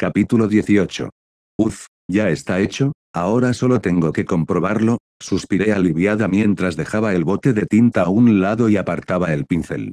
Capítulo 18. Uf, ya está hecho, ahora solo tengo que comprobarlo, suspiré aliviada mientras dejaba el bote de tinta a un lado y apartaba el pincel.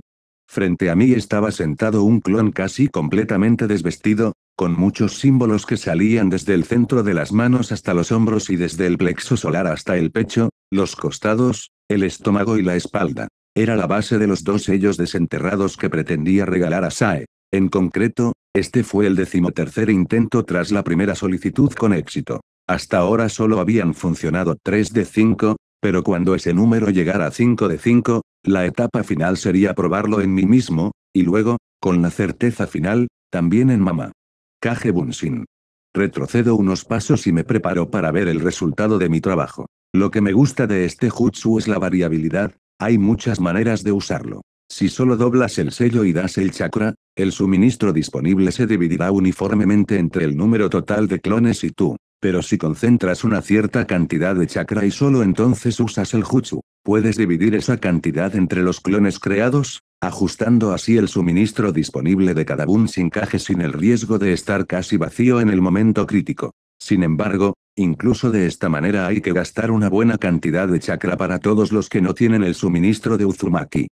Frente a mí estaba sentado un clon casi completamente desvestido, con muchos símbolos que salían desde el centro de las manos hasta los hombros y desde el plexo solar hasta el pecho, los costados, el estómago y la espalda. Era la base de los dos sellos desenterrados que pretendía regalar a Sae. En concreto, este fue el decimotercer intento tras la primera solicitud con éxito. Hasta ahora solo habían funcionado 3 de 5, pero cuando ese número llegara a 5 de 5, la etapa final sería probarlo en mí mismo, y luego, con la certeza final, también en mamá. Kaje Bunsin. Retrocedo unos pasos y me preparo para ver el resultado de mi trabajo. Lo que me gusta de este jutsu es la variabilidad, hay muchas maneras de usarlo. Si solo doblas el sello y das el chakra, el suministro disponible se dividirá uniformemente entre el número total de clones y tú. Pero si concentras una cierta cantidad de chakra y solo entonces usas el jutsu, puedes dividir esa cantidad entre los clones creados, ajustando así el suministro disponible de cada sin caje sin el riesgo de estar casi vacío en el momento crítico. Sin embargo, incluso de esta manera hay que gastar una buena cantidad de chakra para todos los que no tienen el suministro de Uzumaki.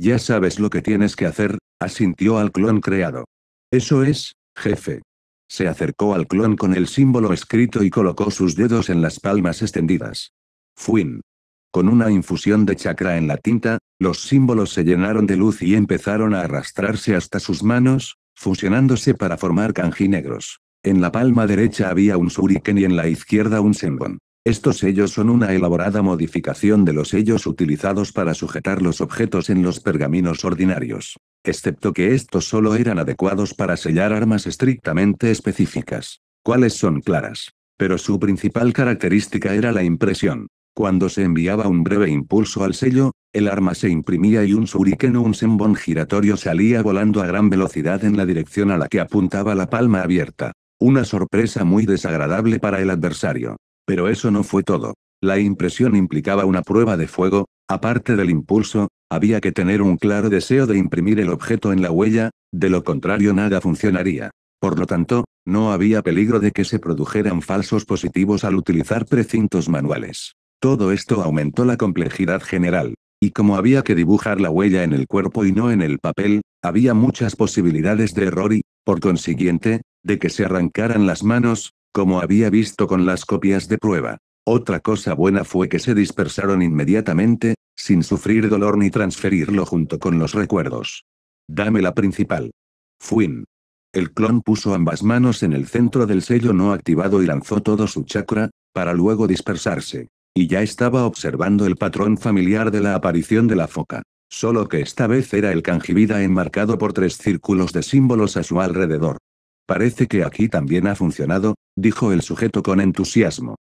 Ya sabes lo que tienes que hacer, asintió al clon creado. Eso es, jefe. Se acercó al clon con el símbolo escrito y colocó sus dedos en las palmas extendidas. Fuin. Con una infusión de chakra en la tinta, los símbolos se llenaron de luz y empezaron a arrastrarse hasta sus manos, fusionándose para formar kanji negros. En la palma derecha había un shuriken y en la izquierda un senbon. Estos sellos son una elaborada modificación de los sellos utilizados para sujetar los objetos en los pergaminos ordinarios. Excepto que estos solo eran adecuados para sellar armas estrictamente específicas. Cuáles son claras. Pero su principal característica era la impresión. Cuando se enviaba un breve impulso al sello, el arma se imprimía y un shuriken o un sembón giratorio salía volando a gran velocidad en la dirección a la que apuntaba la palma abierta. Una sorpresa muy desagradable para el adversario. Pero eso no fue todo. La impresión implicaba una prueba de fuego, aparte del impulso, había que tener un claro deseo de imprimir el objeto en la huella, de lo contrario nada funcionaría. Por lo tanto, no había peligro de que se produjeran falsos positivos al utilizar precintos manuales. Todo esto aumentó la complejidad general. Y como había que dibujar la huella en el cuerpo y no en el papel, había muchas posibilidades de error y, por consiguiente, de que se arrancaran las manos, como había visto con las copias de prueba. Otra cosa buena fue que se dispersaron inmediatamente, sin sufrir dolor ni transferirlo junto con los recuerdos. Dame la principal. Fuin. El clon puso ambas manos en el centro del sello no activado y lanzó todo su chakra, para luego dispersarse. Y ya estaba observando el patrón familiar de la aparición de la foca. Solo que esta vez era el canjibida enmarcado por tres círculos de símbolos a su alrededor. Parece que aquí también ha funcionado, dijo el sujeto con entusiasmo.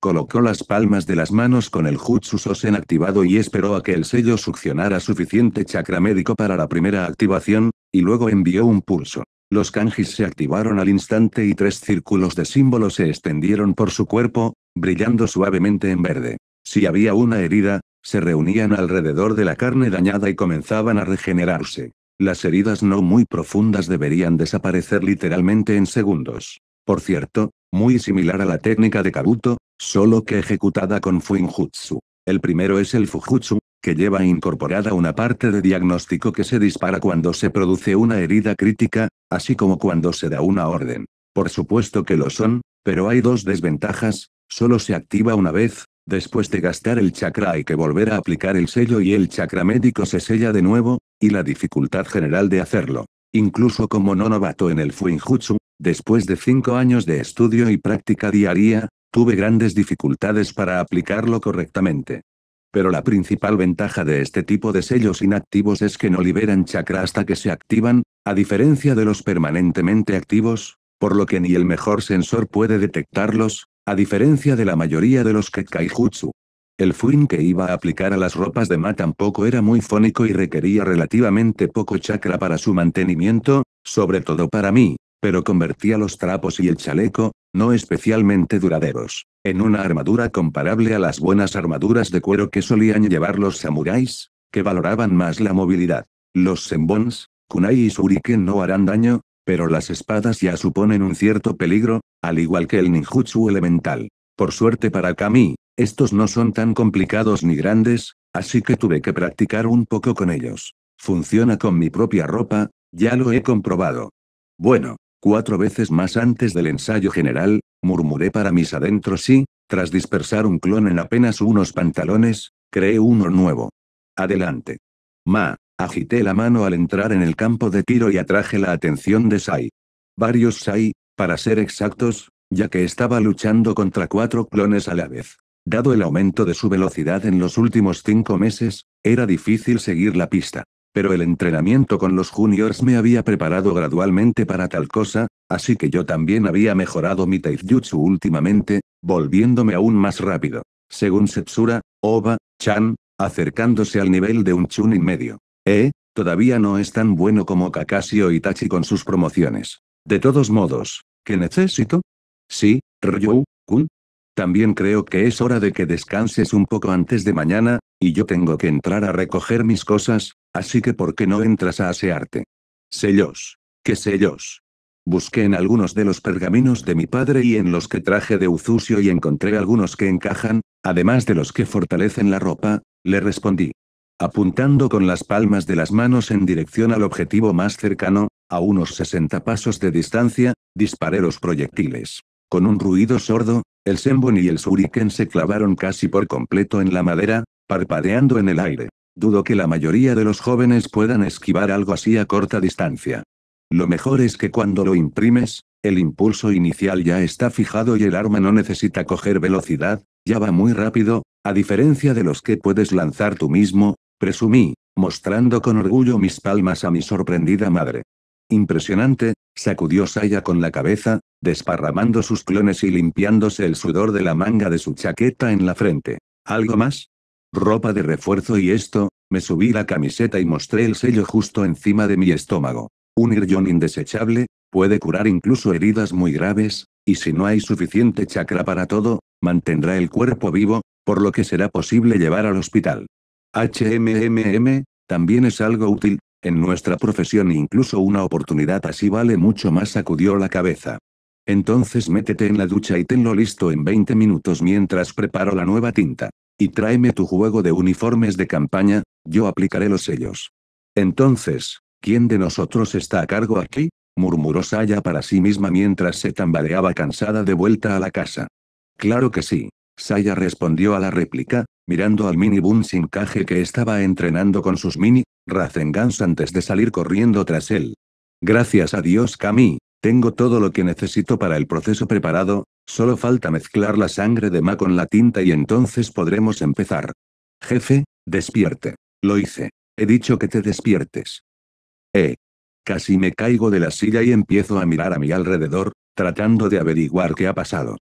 Colocó las palmas de las manos con el Jutsu Sosen activado y esperó a que el sello succionara suficiente chakra médico para la primera activación, y luego envió un pulso. Los kanjis se activaron al instante y tres círculos de símbolos se extendieron por su cuerpo, brillando suavemente en verde. Si había una herida, se reunían alrededor de la carne dañada y comenzaban a regenerarse. Las heridas no muy profundas deberían desaparecer literalmente en segundos. Por cierto, muy similar a la técnica de Kabuto, solo que ejecutada con Fuinjutsu. El primero es el Fujutsu, que lleva incorporada una parte de diagnóstico que se dispara cuando se produce una herida crítica, así como cuando se da una orden. Por supuesto que lo son, pero hay dos desventajas, solo se activa una vez, Después de gastar el chakra hay que volver a aplicar el sello y el chakra médico se sella de nuevo, y la dificultad general de hacerlo. Incluso como no novato en el Fuinjutsu, después de cinco años de estudio y práctica diaria, tuve grandes dificultades para aplicarlo correctamente. Pero la principal ventaja de este tipo de sellos inactivos es que no liberan chakra hasta que se activan, a diferencia de los permanentemente activos, por lo que ni el mejor sensor puede detectarlos, a diferencia de la mayoría de los Kekkaijutsu. El fuin que iba a aplicar a las ropas de Ma tampoco era muy fónico y requería relativamente poco chakra para su mantenimiento, sobre todo para mí, pero convertía los trapos y el chaleco, no especialmente duraderos, en una armadura comparable a las buenas armaduras de cuero que solían llevar los samuráis, que valoraban más la movilidad. Los sembons, kunai y shuriken no harán daño, pero las espadas ya suponen un cierto peligro, al igual que el ninjutsu elemental. Por suerte para Kami, estos no son tan complicados ni grandes, así que tuve que practicar un poco con ellos. Funciona con mi propia ropa, ya lo he comprobado. Bueno, cuatro veces más antes del ensayo general, murmuré para mis adentros y, tras dispersar un clon en apenas unos pantalones, creé uno nuevo. Adelante. Ma, agité la mano al entrar en el campo de tiro y atraje la atención de Sai. Varios Sai, para ser exactos, ya que estaba luchando contra cuatro clones a la vez. Dado el aumento de su velocidad en los últimos cinco meses, era difícil seguir la pista. Pero el entrenamiento con los juniors me había preparado gradualmente para tal cosa, así que yo también había mejorado mi taijutsu últimamente, volviéndome aún más rápido. Según Setsura, Oba, Chan, acercándose al nivel de un y medio. Eh, todavía no es tan bueno como Kakashi o Itachi con sus promociones. De todos modos, ¿qué necesito? Sí, Ryu-kun. También creo que es hora de que descanses un poco antes de mañana, y yo tengo que entrar a recoger mis cosas, así que ¿por qué no entras a asearte? Sellos. ¿Qué sellos? Busqué en algunos de los pergaminos de mi padre y en los que traje de uzusio y encontré algunos que encajan, además de los que fortalecen la ropa, le respondí. Apuntando con las palmas de las manos en dirección al objetivo más cercano, a unos 60 pasos de distancia, disparé los proyectiles. Con un ruido sordo, el Sembon y el Shuriken se clavaron casi por completo en la madera, parpadeando en el aire. Dudo que la mayoría de los jóvenes puedan esquivar algo así a corta distancia. Lo mejor es que cuando lo imprimes, el impulso inicial ya está fijado y el arma no necesita coger velocidad, ya va muy rápido, a diferencia de los que puedes lanzar tú mismo, presumí, mostrando con orgullo mis palmas a mi sorprendida madre. Impresionante, sacudió Saya con la cabeza, desparramando sus clones y limpiándose el sudor de la manga de su chaqueta en la frente. ¿Algo más? Ropa de refuerzo y esto, me subí la camiseta y mostré el sello justo encima de mi estómago. Un irjón indesechable, puede curar incluso heridas muy graves, y si no hay suficiente chakra para todo, mantendrá el cuerpo vivo, por lo que será posible llevar al hospital. HMMM, también es algo útil, en nuestra profesión incluso una oportunidad así vale mucho más sacudió la cabeza. Entonces métete en la ducha y tenlo listo en 20 minutos mientras preparo la nueva tinta. Y tráeme tu juego de uniformes de campaña, yo aplicaré los sellos. Entonces, ¿quién de nosotros está a cargo aquí? murmuró Saya para sí misma mientras se tambaleaba cansada de vuelta a la casa. Claro que sí, Saya respondió a la réplica, mirando al minibun sin caje que estaba entrenando con sus mini Razengans antes de salir corriendo tras él. Gracias a Dios Kami, tengo todo lo que necesito para el proceso preparado, solo falta mezclar la sangre de Ma con la tinta y entonces podremos empezar. Jefe, despierte. Lo hice. He dicho que te despiertes. Eh. Casi me caigo de la silla y empiezo a mirar a mi alrededor, tratando de averiguar qué ha pasado.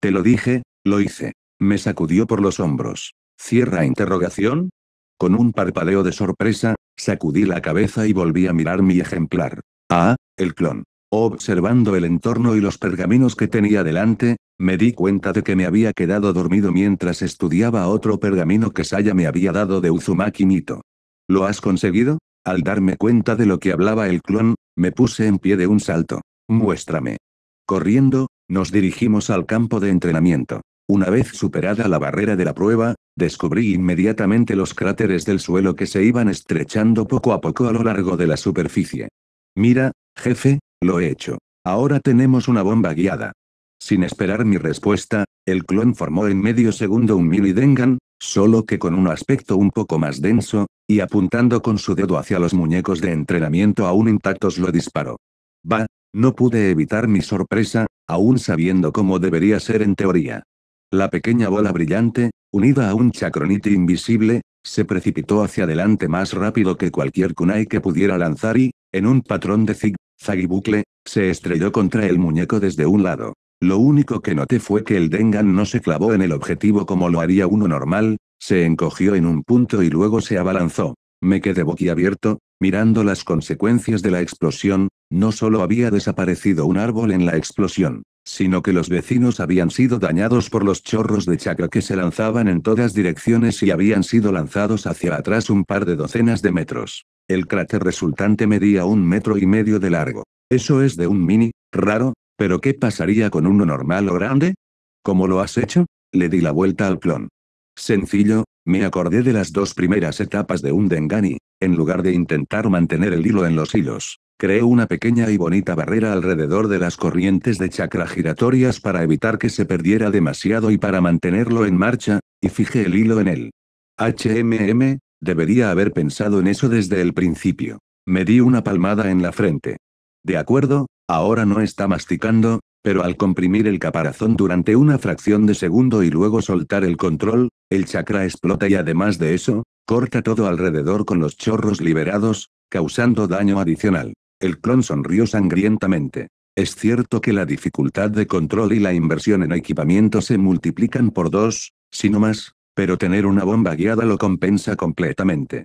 Te lo dije, lo hice. Me sacudió por los hombros. Cierra interrogación. Con un parpadeo de sorpresa, Sacudí la cabeza y volví a mirar mi ejemplar. Ah, el clon. Observando el entorno y los pergaminos que tenía delante, me di cuenta de que me había quedado dormido mientras estudiaba otro pergamino que Saya me había dado de Uzumaki Mito. ¿Lo has conseguido? Al darme cuenta de lo que hablaba el clon, me puse en pie de un salto. Muéstrame. Corriendo, nos dirigimos al campo de entrenamiento. Una vez superada la barrera de la prueba, descubrí inmediatamente los cráteres del suelo que se iban estrechando poco a poco a lo largo de la superficie. Mira, jefe, lo he hecho. Ahora tenemos una bomba guiada. Sin esperar mi respuesta, el clon formó en medio segundo un mini Dengan, solo que con un aspecto un poco más denso, y apuntando con su dedo hacia los muñecos de entrenamiento aún intactos lo disparó. Bah, no pude evitar mi sorpresa, aún sabiendo cómo debería ser en teoría. La pequeña bola brillante, unida a un chacronite invisible, se precipitó hacia adelante más rápido que cualquier kunai que pudiera lanzar y, en un patrón de zig-zag y bucle, se estrelló contra el muñeco desde un lado. Lo único que noté fue que el Dengan no se clavó en el objetivo como lo haría uno normal, se encogió en un punto y luego se abalanzó. Me quedé boquiabierto, mirando las consecuencias de la explosión, no solo había desaparecido un árbol en la explosión, sino que los vecinos habían sido dañados por los chorros de chakra que se lanzaban en todas direcciones y habían sido lanzados hacia atrás un par de docenas de metros. El cráter resultante medía un metro y medio de largo. Eso es de un mini, raro, pero ¿qué pasaría con uno normal o grande? ¿Cómo lo has hecho? Le di la vuelta al clon. Sencillo, me acordé de las dos primeras etapas de un Dengani, en lugar de intentar mantener el hilo en los hilos, creé una pequeña y bonita barrera alrededor de las corrientes de chakra giratorias para evitar que se perdiera demasiado y para mantenerlo en marcha, y fijé el hilo en él. HMM, debería haber pensado en eso desde el principio. Me di una palmada en la frente. De acuerdo, ahora no está masticando, pero al comprimir el caparazón durante una fracción de segundo y luego soltar el control, el chakra explota y además de eso, corta todo alrededor con los chorros liberados, causando daño adicional. El clon sonrió sangrientamente. Es cierto que la dificultad de control y la inversión en equipamiento se multiplican por dos, si no más, pero tener una bomba guiada lo compensa completamente.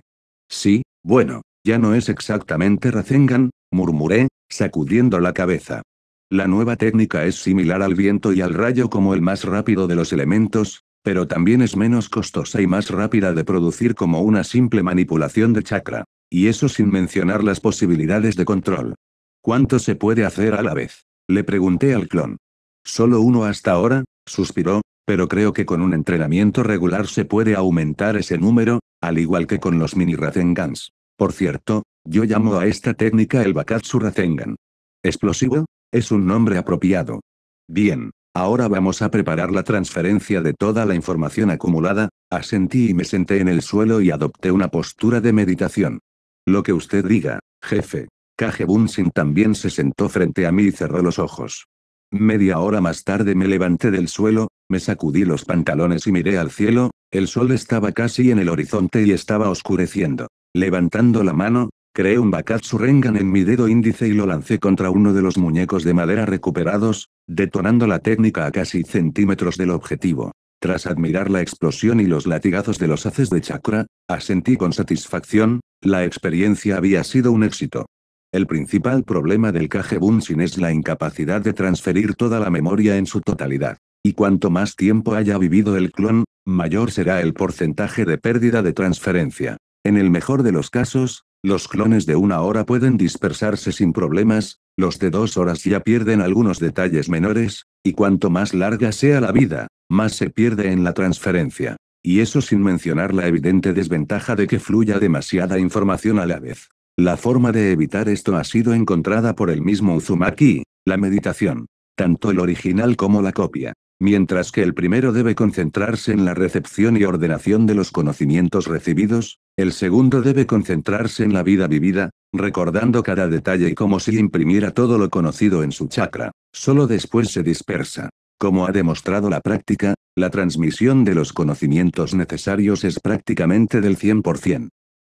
Sí, bueno, ya no es exactamente Rasengan, murmuré, sacudiendo la cabeza. La nueva técnica es similar al viento y al rayo como el más rápido de los elementos, pero también es menos costosa y más rápida de producir como una simple manipulación de chakra. Y eso sin mencionar las posibilidades de control. ¿Cuánto se puede hacer a la vez? Le pregunté al clon. Solo uno hasta ahora, suspiró, pero creo que con un entrenamiento regular se puede aumentar ese número, al igual que con los mini Ratengans. Por cierto, yo llamo a esta técnica el Bakatsu Ratengan. ¿Explosivo? Es un nombre apropiado. Bien. Ahora vamos a preparar la transferencia de toda la información acumulada, asentí y me senté en el suelo y adopté una postura de meditación. Lo que usted diga, jefe. Kage también se sentó frente a mí y cerró los ojos. Media hora más tarde me levanté del suelo, me sacudí los pantalones y miré al cielo, el sol estaba casi en el horizonte y estaba oscureciendo. Levantando la mano, Creé un Bakatsu Rengan en mi dedo índice y lo lancé contra uno de los muñecos de madera recuperados, detonando la técnica a casi centímetros del objetivo. Tras admirar la explosión y los latigazos de los haces de chakra, asentí con satisfacción, la experiencia había sido un éxito. El principal problema del Kage es la incapacidad de transferir toda la memoria en su totalidad. Y cuanto más tiempo haya vivido el clon, mayor será el porcentaje de pérdida de transferencia. En el mejor de los casos, los clones de una hora pueden dispersarse sin problemas, los de dos horas ya pierden algunos detalles menores, y cuanto más larga sea la vida, más se pierde en la transferencia. Y eso sin mencionar la evidente desventaja de que fluya demasiada información a la vez. La forma de evitar esto ha sido encontrada por el mismo Uzumaki, la meditación. Tanto el original como la copia mientras que el primero debe concentrarse en la recepción y ordenación de los conocimientos recibidos, el segundo debe concentrarse en la vida vivida, recordando cada detalle y como si imprimiera todo lo conocido en su chakra, solo después se dispersa. Como ha demostrado la práctica, la transmisión de los conocimientos necesarios es prácticamente del 100%.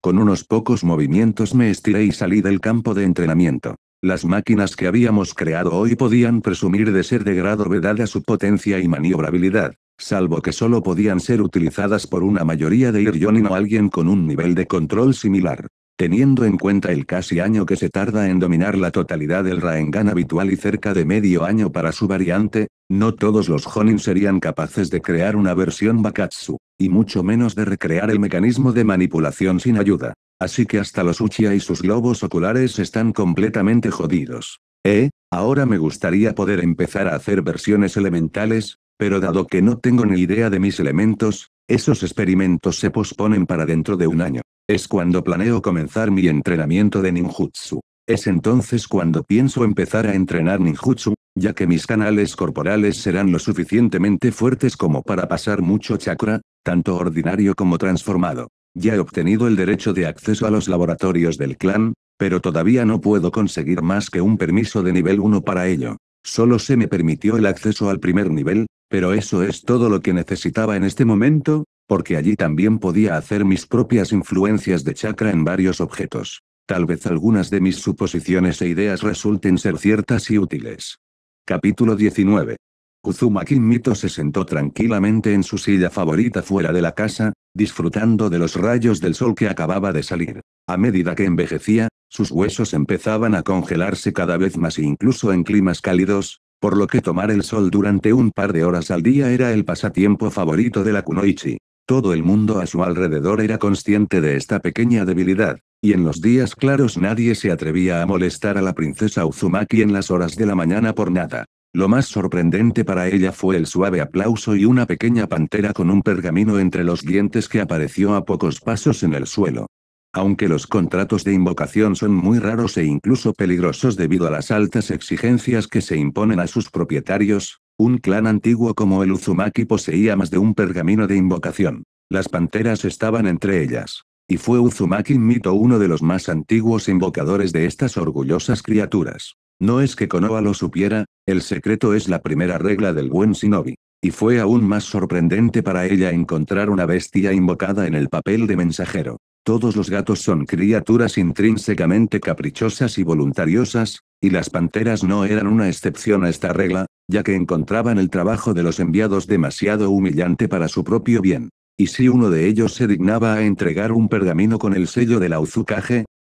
Con unos pocos movimientos me estiré y salí del campo de entrenamiento. Las máquinas que habíamos creado hoy podían presumir de ser de grado vedada su potencia y maniobrabilidad, salvo que solo podían ser utilizadas por una mayoría de Irionin o alguien con un nivel de control similar. Teniendo en cuenta el casi año que se tarda en dominar la totalidad del Raengan habitual y cerca de medio año para su variante, no todos los Jonin serían capaces de crear una versión Bakatsu, y mucho menos de recrear el mecanismo de manipulación sin ayuda. Así que hasta los Uchiha y sus globos oculares están completamente jodidos. Eh, ahora me gustaría poder empezar a hacer versiones elementales, pero dado que no tengo ni idea de mis elementos, esos experimentos se posponen para dentro de un año. Es cuando planeo comenzar mi entrenamiento de ninjutsu. Es entonces cuando pienso empezar a entrenar ninjutsu, ya que mis canales corporales serán lo suficientemente fuertes como para pasar mucho chakra, tanto ordinario como transformado. Ya he obtenido el derecho de acceso a los laboratorios del clan, pero todavía no puedo conseguir más que un permiso de nivel 1 para ello. Solo se me permitió el acceso al primer nivel, pero eso es todo lo que necesitaba en este momento, porque allí también podía hacer mis propias influencias de chakra en varios objetos. Tal vez algunas de mis suposiciones e ideas resulten ser ciertas y útiles. Capítulo 19. Uzumaki Mito se sentó tranquilamente en su silla favorita fuera de la casa, disfrutando de los rayos del sol que acababa de salir. A medida que envejecía, sus huesos empezaban a congelarse cada vez más e incluso en climas cálidos, por lo que tomar el sol durante un par de horas al día era el pasatiempo favorito de la Kunoichi. Todo el mundo a su alrededor era consciente de esta pequeña debilidad, y en los días claros nadie se atrevía a molestar a la princesa Uzumaki en las horas de la mañana por nada. Lo más sorprendente para ella fue el suave aplauso y una pequeña pantera con un pergamino entre los dientes que apareció a pocos pasos en el suelo. Aunque los contratos de invocación son muy raros e incluso peligrosos debido a las altas exigencias que se imponen a sus propietarios, un clan antiguo como el Uzumaki poseía más de un pergamino de invocación. Las panteras estaban entre ellas. Y fue Uzumaki Mito uno de los más antiguos invocadores de estas orgullosas criaturas. No es que Konoha lo supiera, el secreto es la primera regla del buen shinobi. Y fue aún más sorprendente para ella encontrar una bestia invocada en el papel de mensajero. Todos los gatos son criaturas intrínsecamente caprichosas y voluntariosas, y las panteras no eran una excepción a esta regla, ya que encontraban el trabajo de los enviados demasiado humillante para su propio bien. Y si uno de ellos se dignaba a entregar un pergamino con el sello de la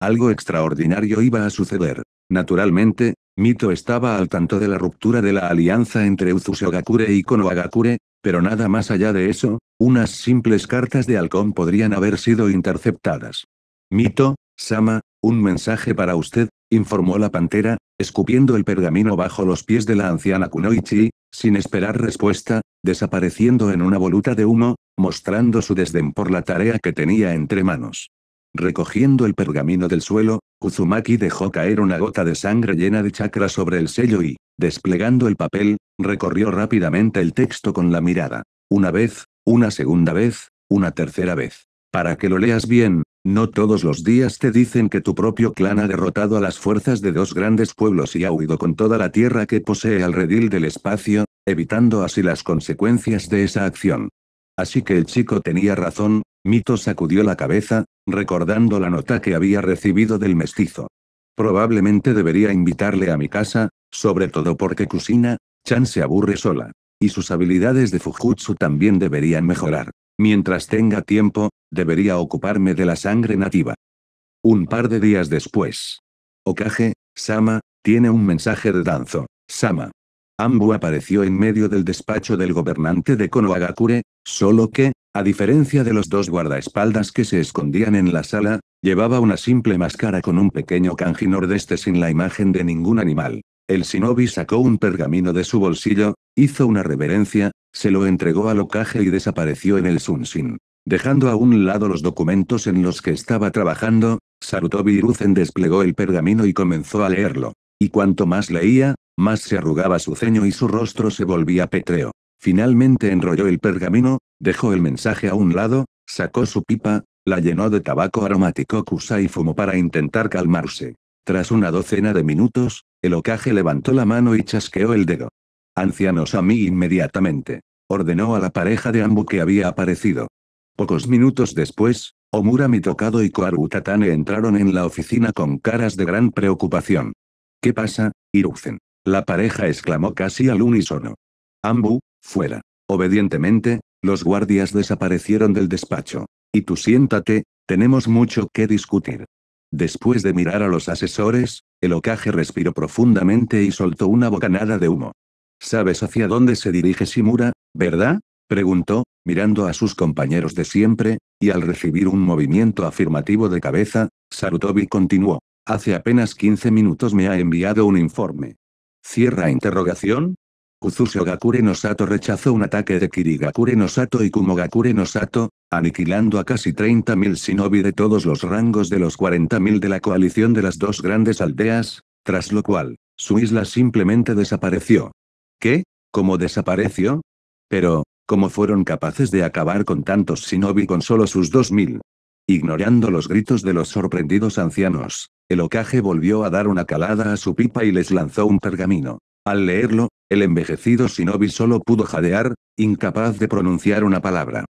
algo extraordinario iba a suceder. Naturalmente, Mito estaba al tanto de la ruptura de la alianza entre Uzusogakure y Konohagakure, pero nada más allá de eso, unas simples cartas de halcón podrían haber sido interceptadas. Mito, Sama, un mensaje para usted, informó la pantera, escupiendo el pergamino bajo los pies de la anciana Kunoichi, sin esperar respuesta, desapareciendo en una voluta de humo, mostrando su desdén por la tarea que tenía entre manos. Recogiendo el pergamino del suelo, Uzumaki dejó caer una gota de sangre llena de chakra sobre el sello y, desplegando el papel, recorrió rápidamente el texto con la mirada. Una vez, una segunda vez, una tercera vez. Para que lo leas bien, no todos los días te dicen que tu propio clan ha derrotado a las fuerzas de dos grandes pueblos y ha huido con toda la tierra que posee al redil del espacio, evitando así las consecuencias de esa acción. Así que el chico tenía razón, Mito sacudió la cabeza, recordando la nota que había recibido del mestizo. Probablemente debería invitarle a mi casa, sobre todo porque Kusina, Chan se aburre sola. Y sus habilidades de Fujutsu también deberían mejorar. Mientras tenga tiempo, debería ocuparme de la sangre nativa. Un par de días después. Okage, Sama, tiene un mensaje de Danzo, Sama. Ambu apareció en medio del despacho del gobernante de Konohagakure, solo que, a diferencia de los dos guardaespaldas que se escondían en la sala, llevaba una simple máscara con un pequeño canji nordeste sin la imagen de ningún animal. El Sinobi sacó un pergamino de su bolsillo, hizo una reverencia, se lo entregó al ocaje y desapareció en el Sunshin. Dejando a un lado los documentos en los que estaba trabajando, Sarutobi Iruzen desplegó el pergamino y comenzó a leerlo. Y cuanto más leía, más se arrugaba su ceño y su rostro se volvía petreo. Finalmente enrolló el pergamino, Dejó el mensaje a un lado, sacó su pipa, la llenó de tabaco aromático kusa y fumó para intentar calmarse. Tras una docena de minutos, el ocaje levantó la mano y chasqueó el dedo. Ancianos a mí inmediatamente. Ordenó a la pareja de Ambu que había aparecido. Pocos minutos después, Omura Mitokado y Koaru Tatane entraron en la oficina con caras de gran preocupación. ¿Qué pasa, Iruzen? La pareja exclamó casi al unísono. Ambu, fuera. Obedientemente, los guardias desaparecieron del despacho. Y tú siéntate, tenemos mucho que discutir. Después de mirar a los asesores, el ocaje respiró profundamente y soltó una bocanada de humo. ¿Sabes hacia dónde se dirige Shimura, verdad? preguntó, mirando a sus compañeros de siempre, y al recibir un movimiento afirmativo de cabeza, Sarutobi continuó. Hace apenas 15 minutos me ha enviado un informe. Cierra interrogación, Uzusio Gakure no Sato rechazó un ataque de Kirigakure no Sato y Kumogakure no Sato, aniquilando a casi 30.000 shinobi de todos los rangos de los 40.000 de la coalición de las dos grandes aldeas, tras lo cual, su isla simplemente desapareció. ¿Qué? ¿Cómo desapareció? Pero, ¿cómo fueron capaces de acabar con tantos shinobi con solo sus 2.000? Ignorando los gritos de los sorprendidos ancianos, el Okage volvió a dar una calada a su pipa y les lanzó un pergamino. Al leerlo, el envejecido shinobi solo pudo jadear, incapaz de pronunciar una palabra.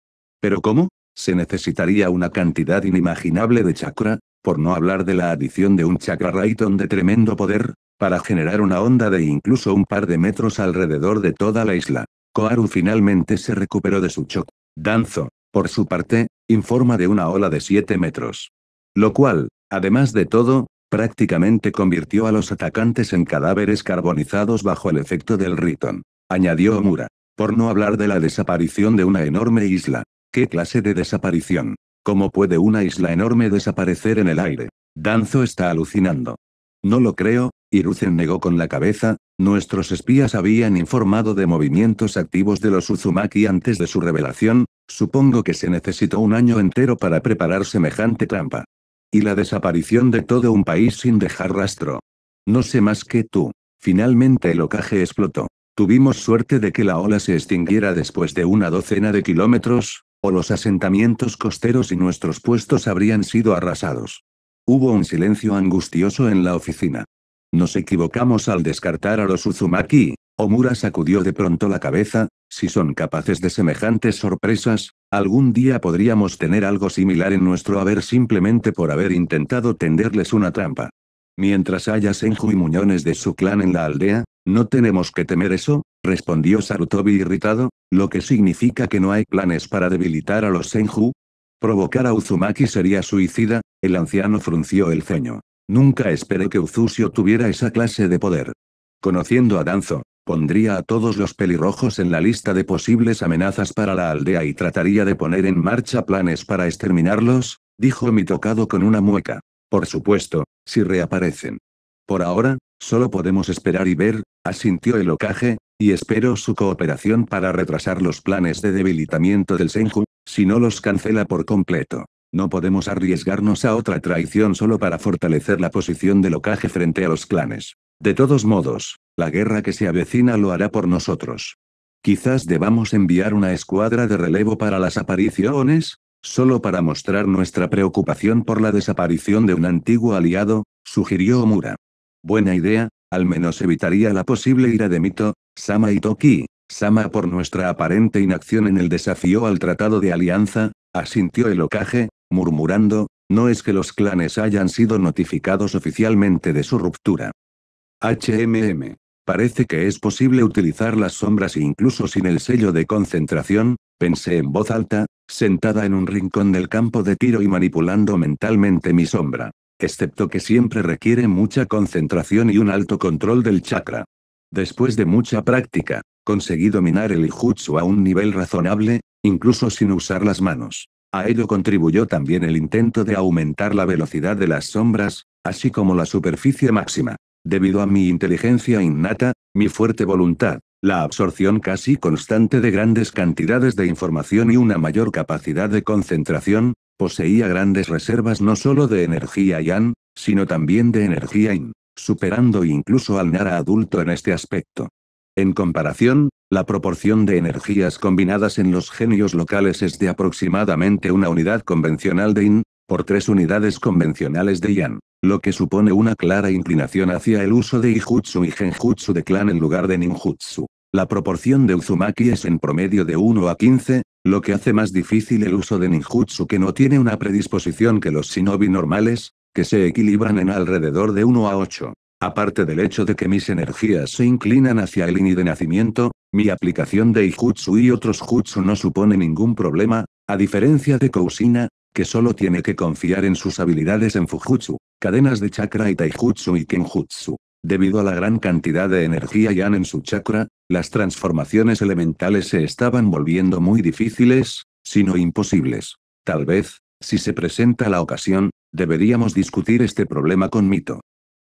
¿Pero cómo? Se necesitaría una cantidad inimaginable de chakra, por no hablar de la adición de un chakra Raiton de tremendo poder, para generar una onda de incluso un par de metros alrededor de toda la isla. Koaru finalmente se recuperó de su shock. Danzo, por su parte, informa de una ola de 7 metros. Lo cual, además de todo, Prácticamente convirtió a los atacantes en cadáveres carbonizados bajo el efecto del Riton. Añadió Omura. Por no hablar de la desaparición de una enorme isla. ¿Qué clase de desaparición? ¿Cómo puede una isla enorme desaparecer en el aire? Danzo está alucinando. No lo creo, Iruzen negó con la cabeza, nuestros espías habían informado de movimientos activos de los Uzumaki antes de su revelación, supongo que se necesitó un año entero para preparar semejante trampa. Y la desaparición de todo un país sin dejar rastro. No sé más que tú. Finalmente el ocaje explotó. Tuvimos suerte de que la ola se extinguiera después de una docena de kilómetros, o los asentamientos costeros y nuestros puestos habrían sido arrasados. Hubo un silencio angustioso en la oficina. Nos equivocamos al descartar a los Uzumaki, Omura sacudió de pronto la cabeza, si son capaces de semejantes sorpresas, algún día podríamos tener algo similar en nuestro haber simplemente por haber intentado tenderles una trampa. Mientras haya Senju y muñones de su clan en la aldea, no tenemos que temer eso, respondió Sarutobi irritado, lo que significa que no hay planes para debilitar a los Senju. Provocar a Uzumaki sería suicida, el anciano frunció el ceño. Nunca esperé que Uzusio tuviera esa clase de poder. Conociendo a Danzo, pondría a todos los pelirrojos en la lista de posibles amenazas para la aldea y trataría de poner en marcha planes para exterminarlos, dijo mi tocado con una mueca. Por supuesto, si reaparecen. Por ahora, solo podemos esperar y ver, asintió el ocaje, y espero su cooperación para retrasar los planes de debilitamiento del Senju, si no los cancela por completo. No podemos arriesgarnos a otra traición solo para fortalecer la posición del ocaje frente a los clanes. De todos modos, la guerra que se avecina lo hará por nosotros. Quizás debamos enviar una escuadra de relevo para las apariciones, solo para mostrar nuestra preocupación por la desaparición de un antiguo aliado, sugirió Omura. Buena idea, al menos evitaría la posible ira de Mito, Sama y Toki. Sama por nuestra aparente inacción en el desafío al Tratado de Alianza, asintió el Okage, murmurando, no es que los clanes hayan sido notificados oficialmente de su ruptura. HMM. Parece que es posible utilizar las sombras incluso sin el sello de concentración, pensé en voz alta, sentada en un rincón del campo de tiro y manipulando mentalmente mi sombra. Excepto que siempre requiere mucha concentración y un alto control del chakra. Después de mucha práctica, conseguí dominar el Ijutsu a un nivel razonable, incluso sin usar las manos. A ello contribuyó también el intento de aumentar la velocidad de las sombras, así como la superficie máxima. Debido a mi inteligencia innata, mi fuerte voluntad, la absorción casi constante de grandes cantidades de información y una mayor capacidad de concentración, poseía grandes reservas no solo de energía yan, sino también de energía in, superando incluso al Nara adulto en este aspecto. En comparación, la proporción de energías combinadas en los genios locales es de aproximadamente una unidad convencional de yin, por tres unidades convencionales de yan. Lo que supone una clara inclinación hacia el uso de Ijutsu y Genjutsu de clan en lugar de Ninjutsu. La proporción de Uzumaki es en promedio de 1 a 15, lo que hace más difícil el uso de ninjutsu que no tiene una predisposición que los shinobi normales, que se equilibran en alrededor de 1 a 8. Aparte del hecho de que mis energías se inclinan hacia el ini de nacimiento, mi aplicación de Ijutsu y otros jutsu no supone ningún problema, a diferencia de Kousina, que solo tiene que confiar en sus habilidades en Fujutsu cadenas de chakra y taijutsu y kenjutsu. Debido a la gran cantidad de energía yan en su chakra, las transformaciones elementales se estaban volviendo muy difíciles, sino imposibles. Tal vez, si se presenta la ocasión, deberíamos discutir este problema con Mito.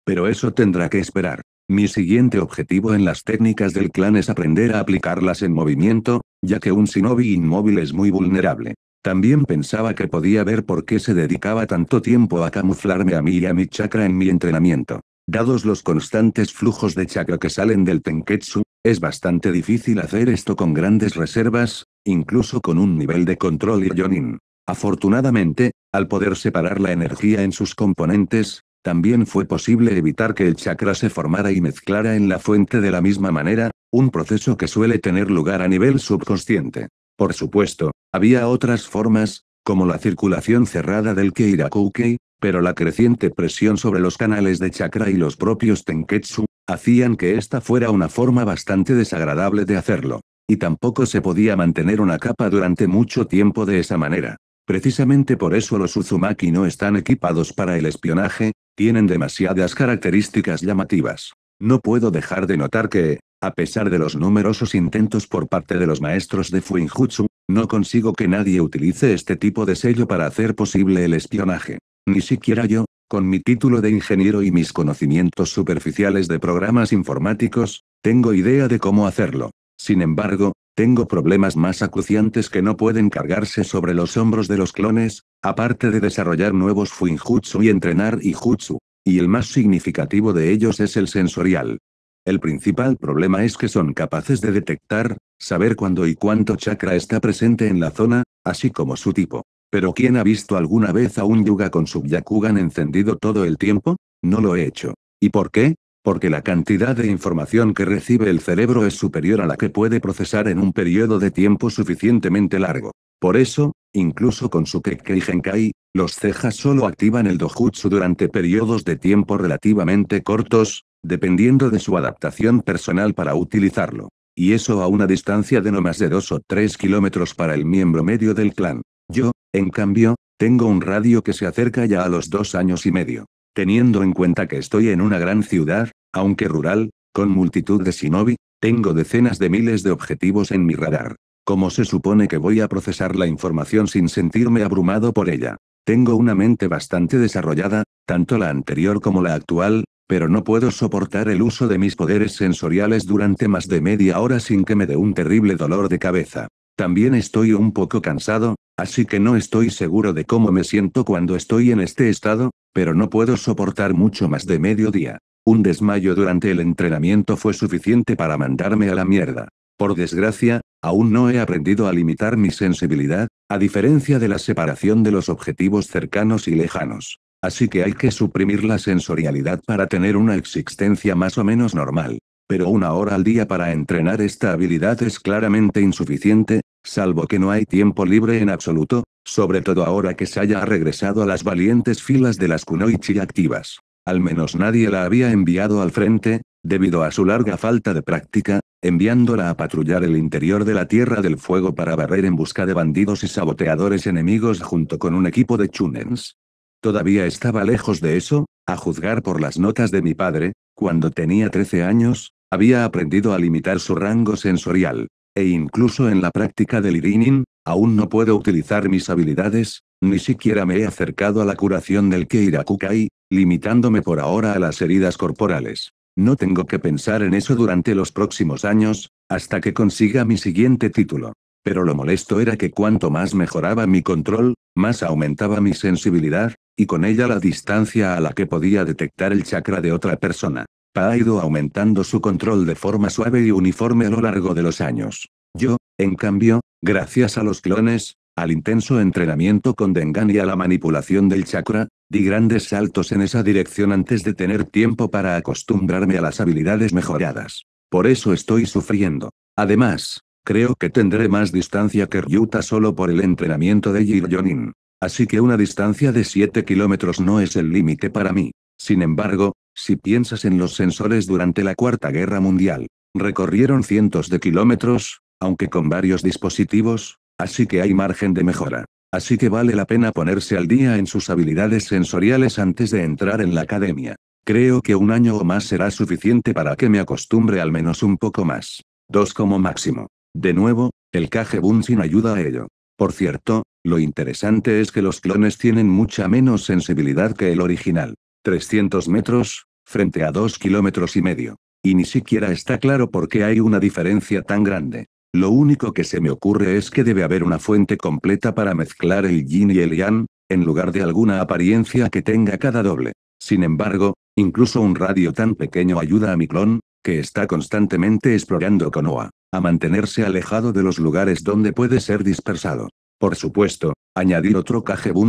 Pero eso tendrá que esperar. Mi siguiente objetivo en las técnicas del clan es aprender a aplicarlas en movimiento, ya que un shinobi inmóvil es muy vulnerable. También pensaba que podía ver por qué se dedicaba tanto tiempo a camuflarme a mí y a mi chakra en mi entrenamiento. Dados los constantes flujos de chakra que salen del tenketsu, es bastante difícil hacer esto con grandes reservas, incluso con un nivel de control y yonin. Afortunadamente, al poder separar la energía en sus componentes, también fue posible evitar que el chakra se formara y mezclara en la fuente de la misma manera, un proceso que suele tener lugar a nivel subconsciente. Por supuesto, había otras formas, como la circulación cerrada del Keirakukei, pero la creciente presión sobre los canales de chakra y los propios tenketsu, hacían que esta fuera una forma bastante desagradable de hacerlo. Y tampoco se podía mantener una capa durante mucho tiempo de esa manera. Precisamente por eso los Uzumaki no están equipados para el espionaje, tienen demasiadas características llamativas. No puedo dejar de notar que, a pesar de los numerosos intentos por parte de los maestros de Fuinjutsu, no consigo que nadie utilice este tipo de sello para hacer posible el espionaje. Ni siquiera yo, con mi título de ingeniero y mis conocimientos superficiales de programas informáticos, tengo idea de cómo hacerlo. Sin embargo, tengo problemas más acuciantes que no pueden cargarse sobre los hombros de los clones, aparte de desarrollar nuevos Fuinjutsu y entrenar Ijutsu. Y el más significativo de ellos es el sensorial. El principal problema es que son capaces de detectar, saber cuándo y cuánto chakra está presente en la zona, así como su tipo. Pero ¿quién ha visto alguna vez a un yuga con su yakugan encendido todo el tiempo? No lo he hecho. ¿Y por qué? Porque la cantidad de información que recibe el cerebro es superior a la que puede procesar en un periodo de tiempo suficientemente largo. Por eso, incluso con su Kekkei Genkai, los cejas solo activan el dojutsu durante periodos de tiempo relativamente cortos, dependiendo de su adaptación personal para utilizarlo. Y eso a una distancia de no más de 2 o 3 kilómetros para el miembro medio del clan. Yo, en cambio, tengo un radio que se acerca ya a los dos años y medio. Teniendo en cuenta que estoy en una gran ciudad, aunque rural, con multitud de shinobi, tengo decenas de miles de objetivos en mi radar. ¿Cómo se supone que voy a procesar la información sin sentirme abrumado por ella? Tengo una mente bastante desarrollada, tanto la anterior como la actual, pero no puedo soportar el uso de mis poderes sensoriales durante más de media hora sin que me dé un terrible dolor de cabeza. También estoy un poco cansado, así que no estoy seguro de cómo me siento cuando estoy en este estado, pero no puedo soportar mucho más de medio día. Un desmayo durante el entrenamiento fue suficiente para mandarme a la mierda. Por desgracia, aún no he aprendido a limitar mi sensibilidad, a diferencia de la separación de los objetivos cercanos y lejanos. Así que hay que suprimir la sensorialidad para tener una existencia más o menos normal. Pero una hora al día para entrenar esta habilidad es claramente insuficiente, salvo que no hay tiempo libre en absoluto, sobre todo ahora que se haya regresado a las valientes filas de las kunoichi activas. Al menos nadie la había enviado al frente, debido a su larga falta de práctica, enviándola a patrullar el interior de la Tierra del Fuego para barrer en busca de bandidos y saboteadores enemigos junto con un equipo de chunens. Todavía estaba lejos de eso, a juzgar por las notas de mi padre, cuando tenía 13 años, había aprendido a limitar su rango sensorial. E incluso en la práctica del irinin, aún no puedo utilizar mis habilidades, ni siquiera me he acercado a la curación del Keirakukai, limitándome por ahora a las heridas corporales. No tengo que pensar en eso durante los próximos años, hasta que consiga mi siguiente título. Pero lo molesto era que cuanto más mejoraba mi control, más aumentaba mi sensibilidad, y con ella la distancia a la que podía detectar el chakra de otra persona. Pa ha ido aumentando su control de forma suave y uniforme a lo largo de los años. Yo, en cambio, gracias a los clones, al intenso entrenamiento con Dengan y a la manipulación del chakra, di grandes saltos en esa dirección antes de tener tiempo para acostumbrarme a las habilidades mejoradas. Por eso estoy sufriendo. Además, creo que tendré más distancia que Ryuta solo por el entrenamiento de Jiryonin. Así que una distancia de 7 kilómetros no es el límite para mí. Sin embargo, si piensas en los sensores durante la Cuarta Guerra Mundial, recorrieron cientos de kilómetros, aunque con varios dispositivos, así que hay margen de mejora. Así que vale la pena ponerse al día en sus habilidades sensoriales antes de entrar en la academia. Creo que un año o más será suficiente para que me acostumbre al menos un poco más. Dos como máximo. De nuevo, el Kage sin ayuda a ello. Por cierto, lo interesante es que los clones tienen mucha menos sensibilidad que el original. 300 metros, frente a 2 kilómetros y medio. Y ni siquiera está claro por qué hay una diferencia tan grande. Lo único que se me ocurre es que debe haber una fuente completa para mezclar el yin y el yang, en lugar de alguna apariencia que tenga cada doble. Sin embargo, incluso un radio tan pequeño ayuda a mi clon, que está constantemente explorando con oa a mantenerse alejado de los lugares donde puede ser dispersado. Por supuesto, añadir otro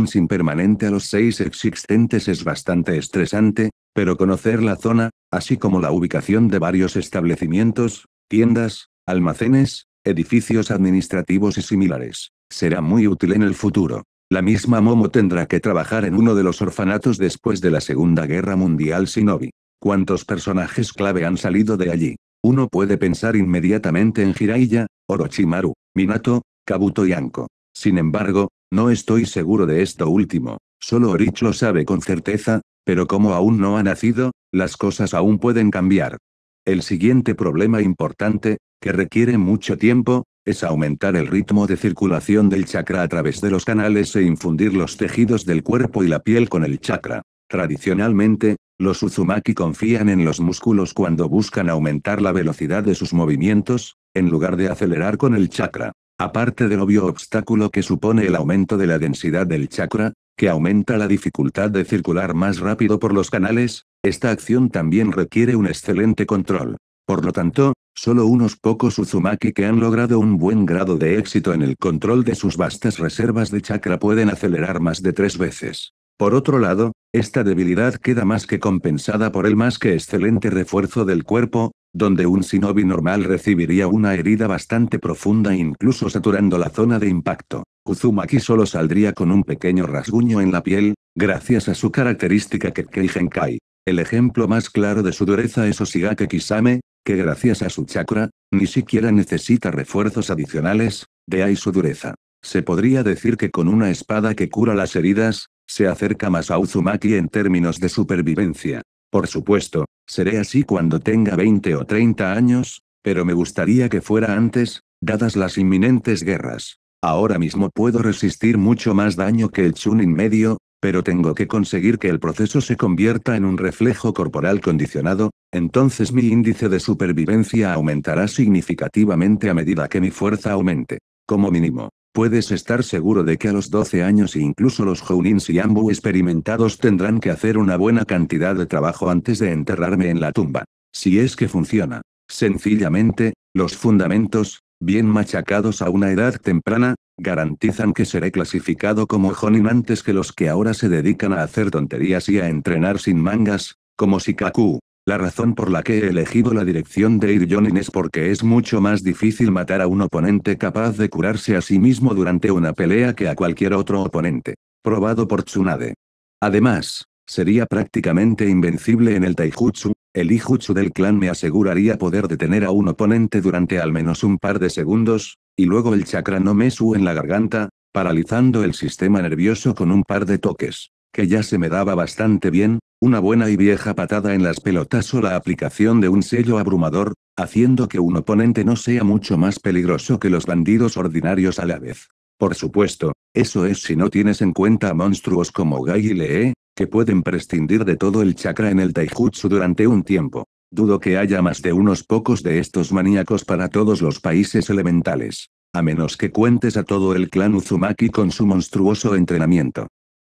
sin permanente a los seis existentes es bastante estresante, pero conocer la zona, así como la ubicación de varios establecimientos, tiendas, almacenes, edificios administrativos y similares, será muy útil en el futuro. La misma Momo tendrá que trabajar en uno de los orfanatos después de la Segunda Guerra Mundial Shinobi. ¿Cuántos personajes clave han salido de allí? Uno puede pensar inmediatamente en Jiraiya, Orochimaru, Minato, Kabuto y Anko. Sin embargo, no estoy seguro de esto último, solo Orich lo sabe con certeza, pero como aún no ha nacido, las cosas aún pueden cambiar. El siguiente problema importante, que requiere mucho tiempo, es aumentar el ritmo de circulación del chakra a través de los canales e infundir los tejidos del cuerpo y la piel con el chakra. Tradicionalmente, los Uzumaki confían en los músculos cuando buscan aumentar la velocidad de sus movimientos, en lugar de acelerar con el chakra. Aparte del obvio obstáculo que supone el aumento de la densidad del chakra, que aumenta la dificultad de circular más rápido por los canales, esta acción también requiere un excelente control. Por lo tanto, solo unos pocos Uzumaki que han logrado un buen grado de éxito en el control de sus vastas reservas de chakra pueden acelerar más de tres veces. Por otro lado, esta debilidad queda más que compensada por el más que excelente refuerzo del cuerpo, donde un shinobi normal recibiría una herida bastante profunda incluso saturando la zona de impacto. Uzumaki solo saldría con un pequeño rasguño en la piel, gracias a su característica Kekkei Genkai. El ejemplo más claro de su dureza es Oshigake Kisame, que gracias a su chakra, ni siquiera necesita refuerzos adicionales, de ahí su dureza. Se podría decir que con una espada que cura las heridas, se acerca más a Uzumaki en términos de supervivencia. Por supuesto, seré así cuando tenga 20 o 30 años, pero me gustaría que fuera antes, dadas las inminentes guerras. Ahora mismo puedo resistir mucho más daño que el Chunin medio, pero tengo que conseguir que el proceso se convierta en un reflejo corporal condicionado, entonces mi índice de supervivencia aumentará significativamente a medida que mi fuerza aumente. Como mínimo, Puedes estar seguro de que a los 12 años e incluso los Jounins y Ambu experimentados tendrán que hacer una buena cantidad de trabajo antes de enterrarme en la tumba. Si es que funciona. Sencillamente, los fundamentos, bien machacados a una edad temprana, garantizan que seré clasificado como Jonin antes que los que ahora se dedican a hacer tonterías y a entrenar sin mangas, como Shikaku, la razón por la que he elegido la dirección de Ir es porque es mucho más difícil matar a un oponente capaz de curarse a sí mismo durante una pelea que a cualquier otro oponente. Probado por Tsunade. Además, sería prácticamente invencible en el Taijutsu, el Ijutsu del clan me aseguraría poder detener a un oponente durante al menos un par de segundos, y luego el chakra no mesu en la garganta, paralizando el sistema nervioso con un par de toques que ya se me daba bastante bien, una buena y vieja patada en las pelotas o la aplicación de un sello abrumador, haciendo que un oponente no sea mucho más peligroso que los bandidos ordinarios a la vez. Por supuesto, eso es si no tienes en cuenta monstruos como Gai y Lee, que pueden prescindir de todo el chakra en el taijutsu durante un tiempo. Dudo que haya más de unos pocos de estos maníacos para todos los países elementales, a menos que cuentes a todo el clan Uzumaki con su monstruoso entrenamiento.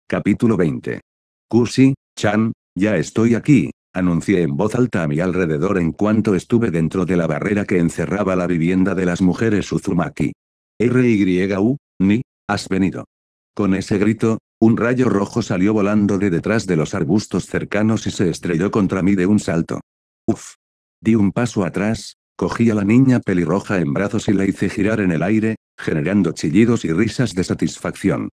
Capítulo 20. Kusi, Chan, ya estoy aquí, anuncié en voz alta a mi alrededor en cuanto estuve dentro de la barrera que encerraba la vivienda de las mujeres Uzumaki. R.Y.U., ni, has venido. Con ese grito, un rayo rojo salió volando de detrás de los arbustos cercanos y se estrelló contra mí de un salto. Uf. Di un paso atrás, cogí a la niña pelirroja en brazos y la hice girar en el aire, generando chillidos y risas de satisfacción.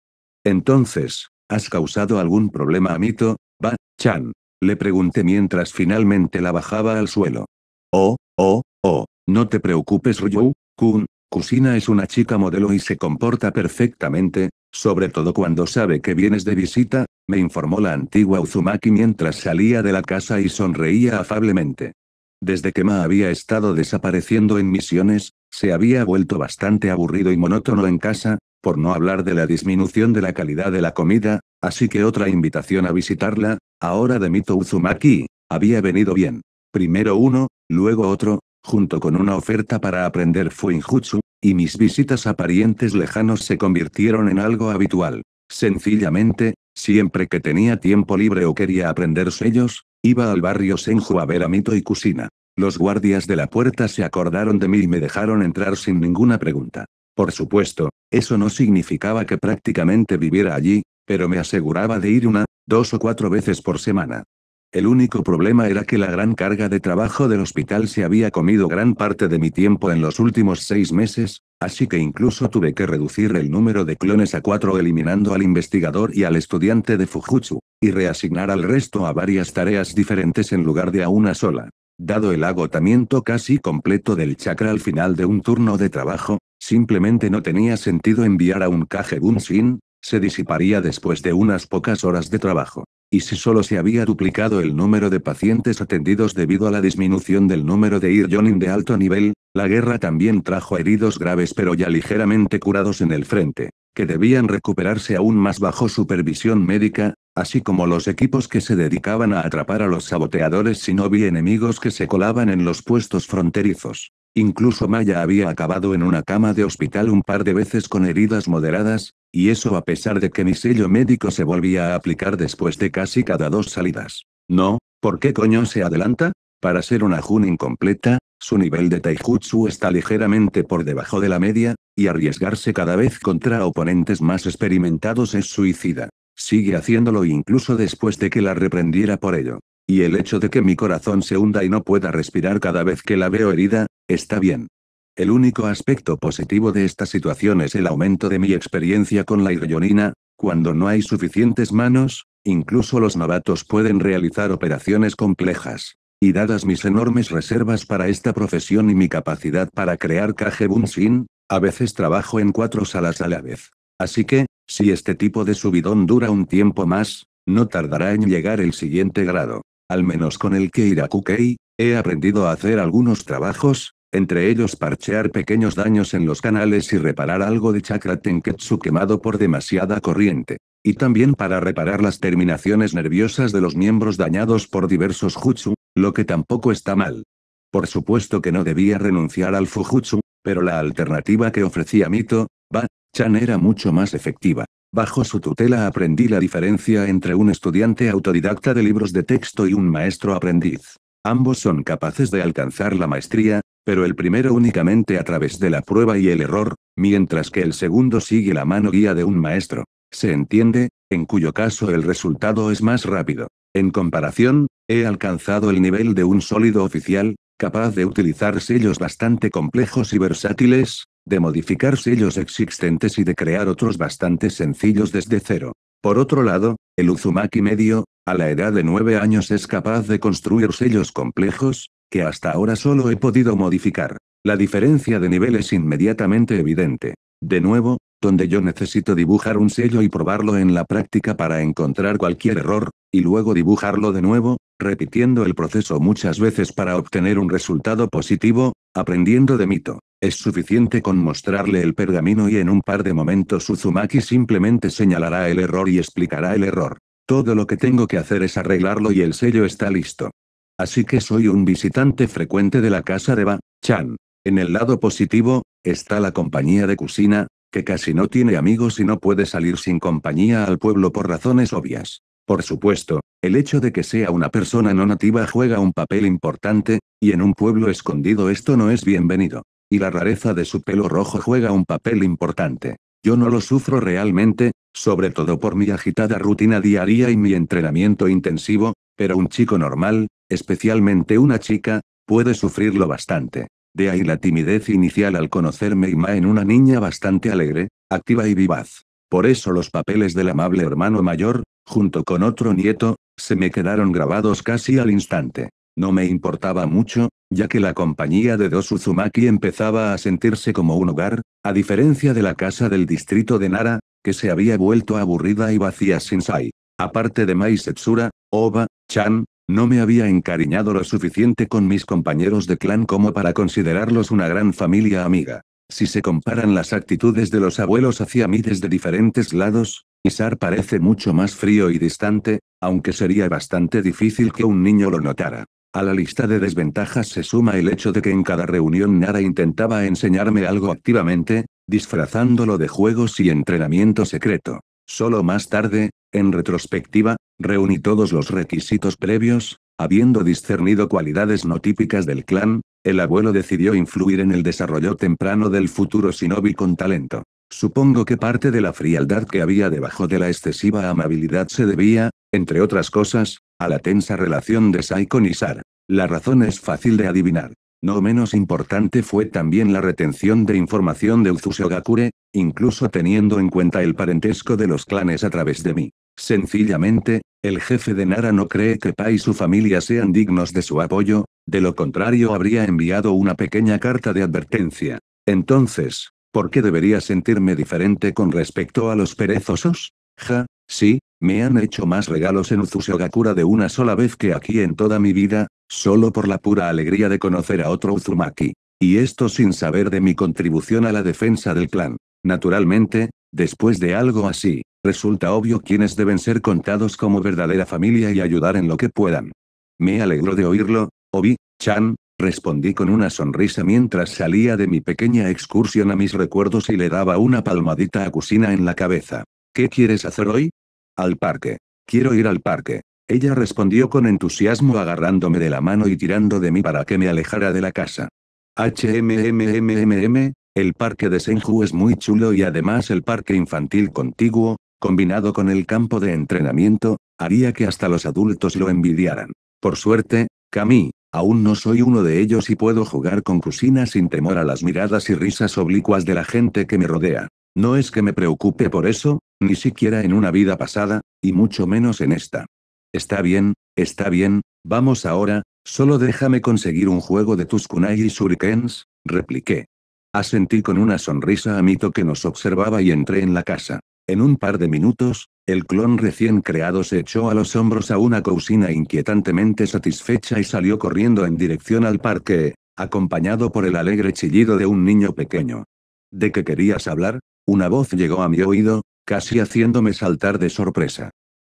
Entonces, ¿Has causado algún problema a Mito, Ba, Chan? Le pregunté mientras finalmente la bajaba al suelo. Oh, oh, oh, no te preocupes Ryu, Kun, Kusina es una chica modelo y se comporta perfectamente, sobre todo cuando sabe que vienes de visita, me informó la antigua Uzumaki mientras salía de la casa y sonreía afablemente. Desde que Ma había estado desapareciendo en misiones, se había vuelto bastante aburrido y monótono en casa, por no hablar de la disminución de la calidad de la comida, así que otra invitación a visitarla, ahora de Mito Uzumaki, había venido bien. Primero uno, luego otro, junto con una oferta para aprender Fuinjutsu, y mis visitas a parientes lejanos se convirtieron en algo habitual. Sencillamente, siempre que tenía tiempo libre o quería aprender sellos, iba al barrio Senju a ver a Mito y Kusina. Los guardias de la puerta se acordaron de mí y me dejaron entrar sin ninguna pregunta. Por supuesto, eso no significaba que prácticamente viviera allí, pero me aseguraba de ir una, dos o cuatro veces por semana. El único problema era que la gran carga de trabajo del hospital se había comido gran parte de mi tiempo en los últimos seis meses, así que incluso tuve que reducir el número de clones a cuatro eliminando al investigador y al estudiante de Fujitsu, y reasignar al resto a varias tareas diferentes en lugar de a una sola. Dado el agotamiento casi completo del chakra al final de un turno de trabajo, Simplemente no tenía sentido enviar a un Kage sin, se disiparía después de unas pocas horas de trabajo. Y si solo se había duplicado el número de pacientes atendidos debido a la disminución del número de Irjonin de alto nivel, la guerra también trajo heridos graves pero ya ligeramente curados en el frente, que debían recuperarse aún más bajo supervisión médica, así como los equipos que se dedicaban a atrapar a los saboteadores no vi enemigos que se colaban en los puestos fronterizos. Incluso Maya había acabado en una cama de hospital un par de veces con heridas moderadas, y eso a pesar de que mi sello médico se volvía a aplicar después de casi cada dos salidas. No, ¿por qué coño se adelanta? Para ser una Jun incompleta, su nivel de taijutsu está ligeramente por debajo de la media, y arriesgarse cada vez contra oponentes más experimentados es suicida. Sigue haciéndolo incluso después de que la reprendiera por ello. Y el hecho de que mi corazón se hunda y no pueda respirar cada vez que la veo herida, Está bien. El único aspecto positivo de esta situación es el aumento de mi experiencia con la irionina. cuando no hay suficientes manos, incluso los novatos pueden realizar operaciones complejas. Y dadas mis enormes reservas para esta profesión y mi capacidad para crear Kage sin, a veces trabajo en cuatro salas a la vez. Así que, si este tipo de subidón dura un tiempo más, no tardará en llegar el siguiente grado. Al menos con el que Kukei. He aprendido a hacer algunos trabajos, entre ellos parchear pequeños daños en los canales y reparar algo de chakra tenketsu quemado por demasiada corriente. Y también para reparar las terminaciones nerviosas de los miembros dañados por diversos jutsu, lo que tampoco está mal. Por supuesto que no debía renunciar al fujutsu, pero la alternativa que ofrecía Mito, Ba, Chan era mucho más efectiva. Bajo su tutela aprendí la diferencia entre un estudiante autodidacta de libros de texto y un maestro aprendiz. Ambos son capaces de alcanzar la maestría, pero el primero únicamente a través de la prueba y el error, mientras que el segundo sigue la mano guía de un maestro. Se entiende, en cuyo caso el resultado es más rápido. En comparación, he alcanzado el nivel de un sólido oficial, capaz de utilizar sellos bastante complejos y versátiles, de modificar sellos existentes y de crear otros bastante sencillos desde cero. Por otro lado, el Uzumaki medio, a la edad de nueve años es capaz de construir sellos complejos, que hasta ahora solo he podido modificar. La diferencia de nivel es inmediatamente evidente. De nuevo, donde yo necesito dibujar un sello y probarlo en la práctica para encontrar cualquier error, y luego dibujarlo de nuevo, repitiendo el proceso muchas veces para obtener un resultado positivo, aprendiendo de mito. Es suficiente con mostrarle el pergamino y en un par de momentos Uzumaki simplemente señalará el error y explicará el error. Todo lo que tengo que hacer es arreglarlo y el sello está listo. Así que soy un visitante frecuente de la casa de Ba-chan. En el lado positivo, está la compañía de cocina, que casi no tiene amigos y no puede salir sin compañía al pueblo por razones obvias. Por supuesto, el hecho de que sea una persona no nativa juega un papel importante, y en un pueblo escondido esto no es bienvenido. Y la rareza de su pelo rojo juega un papel importante. Yo no lo sufro realmente, sobre todo por mi agitada rutina diaria y mi entrenamiento intensivo, pero un chico normal, especialmente una chica, puede sufrirlo bastante. De ahí la timidez inicial al conocerme y Ma en una niña bastante alegre, activa y vivaz. Por eso los papeles del amable hermano mayor, junto con otro nieto, se me quedaron grabados casi al instante. No me importaba mucho, ya que la compañía de dos Uzumaki empezaba a sentirse como un hogar, a diferencia de la casa del distrito de Nara, que se había vuelto aburrida y vacía sin Sai. Aparte de Mai Setsura, Oba, Chan, no me había encariñado lo suficiente con mis compañeros de clan como para considerarlos una gran familia amiga. Si se comparan las actitudes de los abuelos hacia mí desde diferentes lados, Isar parece mucho más frío y distante, aunque sería bastante difícil que un niño lo notara. A la lista de desventajas se suma el hecho de que en cada reunión Nara intentaba enseñarme algo activamente, disfrazándolo de juegos y entrenamiento secreto. Solo más tarde, en retrospectiva, reuní todos los requisitos previos, habiendo discernido cualidades no típicas del clan, el abuelo decidió influir en el desarrollo temprano del futuro shinobi con talento. Supongo que parte de la frialdad que había debajo de la excesiva amabilidad se debía, entre otras cosas, a la tensa relación de Sai con Isar. La razón es fácil de adivinar. No menos importante fue también la retención de información de Uzusogakure, Gakure, incluso teniendo en cuenta el parentesco de los clanes a través de mí. Sencillamente, el jefe de Nara no cree que Pai y su familia sean dignos de su apoyo, de lo contrario habría enviado una pequeña carta de advertencia. Entonces, ¿por qué debería sentirme diferente con respecto a los perezosos? Ja, Sí, me han hecho más regalos en Uzusogakura de una sola vez que aquí en toda mi vida, solo por la pura alegría de conocer a otro Uzumaki. Y esto sin saber de mi contribución a la defensa del clan. Naturalmente, después de algo así, resulta obvio quienes deben ser contados como verdadera familia y ayudar en lo que puedan. Me alegro de oírlo, Obi, Chan, respondí con una sonrisa mientras salía de mi pequeña excursión a mis recuerdos y le daba una palmadita a Kusina en la cabeza. ¿Qué quieres hacer hoy? Al parque. Quiero ir al parque. Ella respondió con entusiasmo agarrándome de la mano y tirando de mí para que me alejara de la casa. HMMMMM, el parque de Senju es muy chulo y además el parque infantil contiguo, combinado con el campo de entrenamiento, haría que hasta los adultos lo envidiaran. Por suerte, Cami, aún no soy uno de ellos y puedo jugar con Kusina sin temor a las miradas y risas oblicuas de la gente que me rodea. No es que me preocupe por eso, ni siquiera en una vida pasada, y mucho menos en esta. Está bien, está bien, vamos ahora, solo déjame conseguir un juego de tus kunai y shurikens, repliqué. Asentí con una sonrisa a Mito que nos observaba y entré en la casa. En un par de minutos, el clon recién creado se echó a los hombros a una cocina inquietantemente satisfecha y salió corriendo en dirección al parque, acompañado por el alegre chillido de un niño pequeño. ¿De qué querías hablar? Una voz llegó a mi oído, casi haciéndome saltar de sorpresa.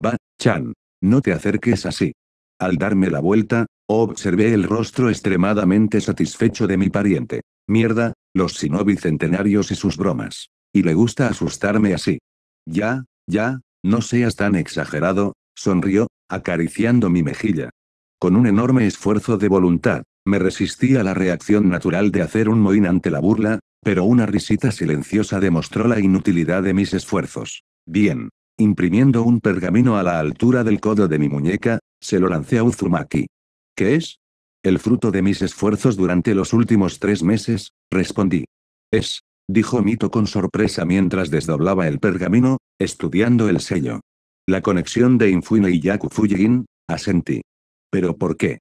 Va, Chan. No te acerques así. Al darme la vuelta, observé el rostro extremadamente satisfecho de mi pariente. Mierda, los sino bicentenarios y sus bromas. Y le gusta asustarme así. Ya, ya, no seas tan exagerado, sonrió, acariciando mi mejilla. Con un enorme esfuerzo de voluntad, me resistí a la reacción natural de hacer un mohín ante la burla, pero una risita silenciosa demostró la inutilidad de mis esfuerzos. Bien. Imprimiendo un pergamino a la altura del codo de mi muñeca, se lo lancé a Uzumaki. ¿Qué es? El fruto de mis esfuerzos durante los últimos tres meses, respondí. Es, dijo Mito con sorpresa mientras desdoblaba el pergamino, estudiando el sello. La conexión de Infune y Yaku asentí. ¿Pero por qué?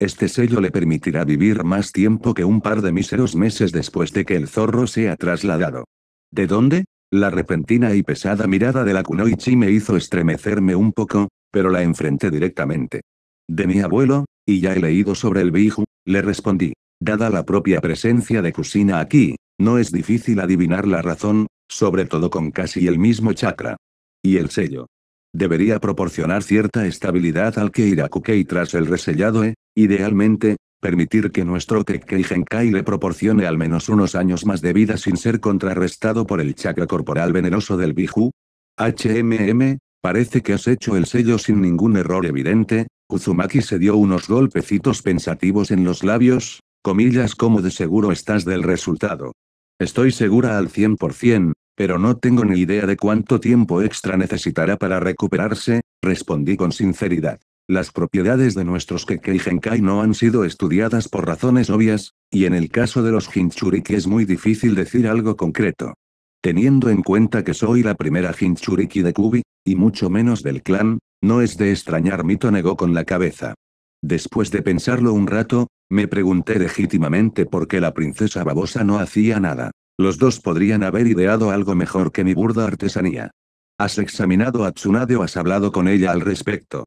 Este sello le permitirá vivir más tiempo que un par de míseros meses después de que el zorro sea trasladado. ¿De dónde? La repentina y pesada mirada de la Kunoichi me hizo estremecerme un poco, pero la enfrenté directamente. De mi abuelo, y ya he leído sobre el Biju, le respondí. Dada la propia presencia de Kusina aquí, no es difícil adivinar la razón, sobre todo con casi el mismo chakra. Y el sello. Debería proporcionar cierta estabilidad al que Kukei tras el resellado E, Idealmente, permitir que nuestro Kekkei Genkai le proporcione al menos unos años más de vida sin ser contrarrestado por el chakra corporal venenoso del Biju. HMM, parece que has hecho el sello sin ningún error evidente, Uzumaki se dio unos golpecitos pensativos en los labios, comillas como de seguro estás del resultado. Estoy segura al 100%, pero no tengo ni idea de cuánto tiempo extra necesitará para recuperarse, respondí con sinceridad. Las propiedades de nuestros Kekkei no han sido estudiadas por razones obvias, y en el caso de los Hinchuriki es muy difícil decir algo concreto. Teniendo en cuenta que soy la primera Hinchuriki de Kubi, y mucho menos del clan, no es de extrañar Mito negó con la cabeza. Después de pensarlo un rato, me pregunté legítimamente por qué la princesa babosa no hacía nada. Los dos podrían haber ideado algo mejor que mi burda artesanía. ¿Has examinado a Tsunade o has hablado con ella al respecto?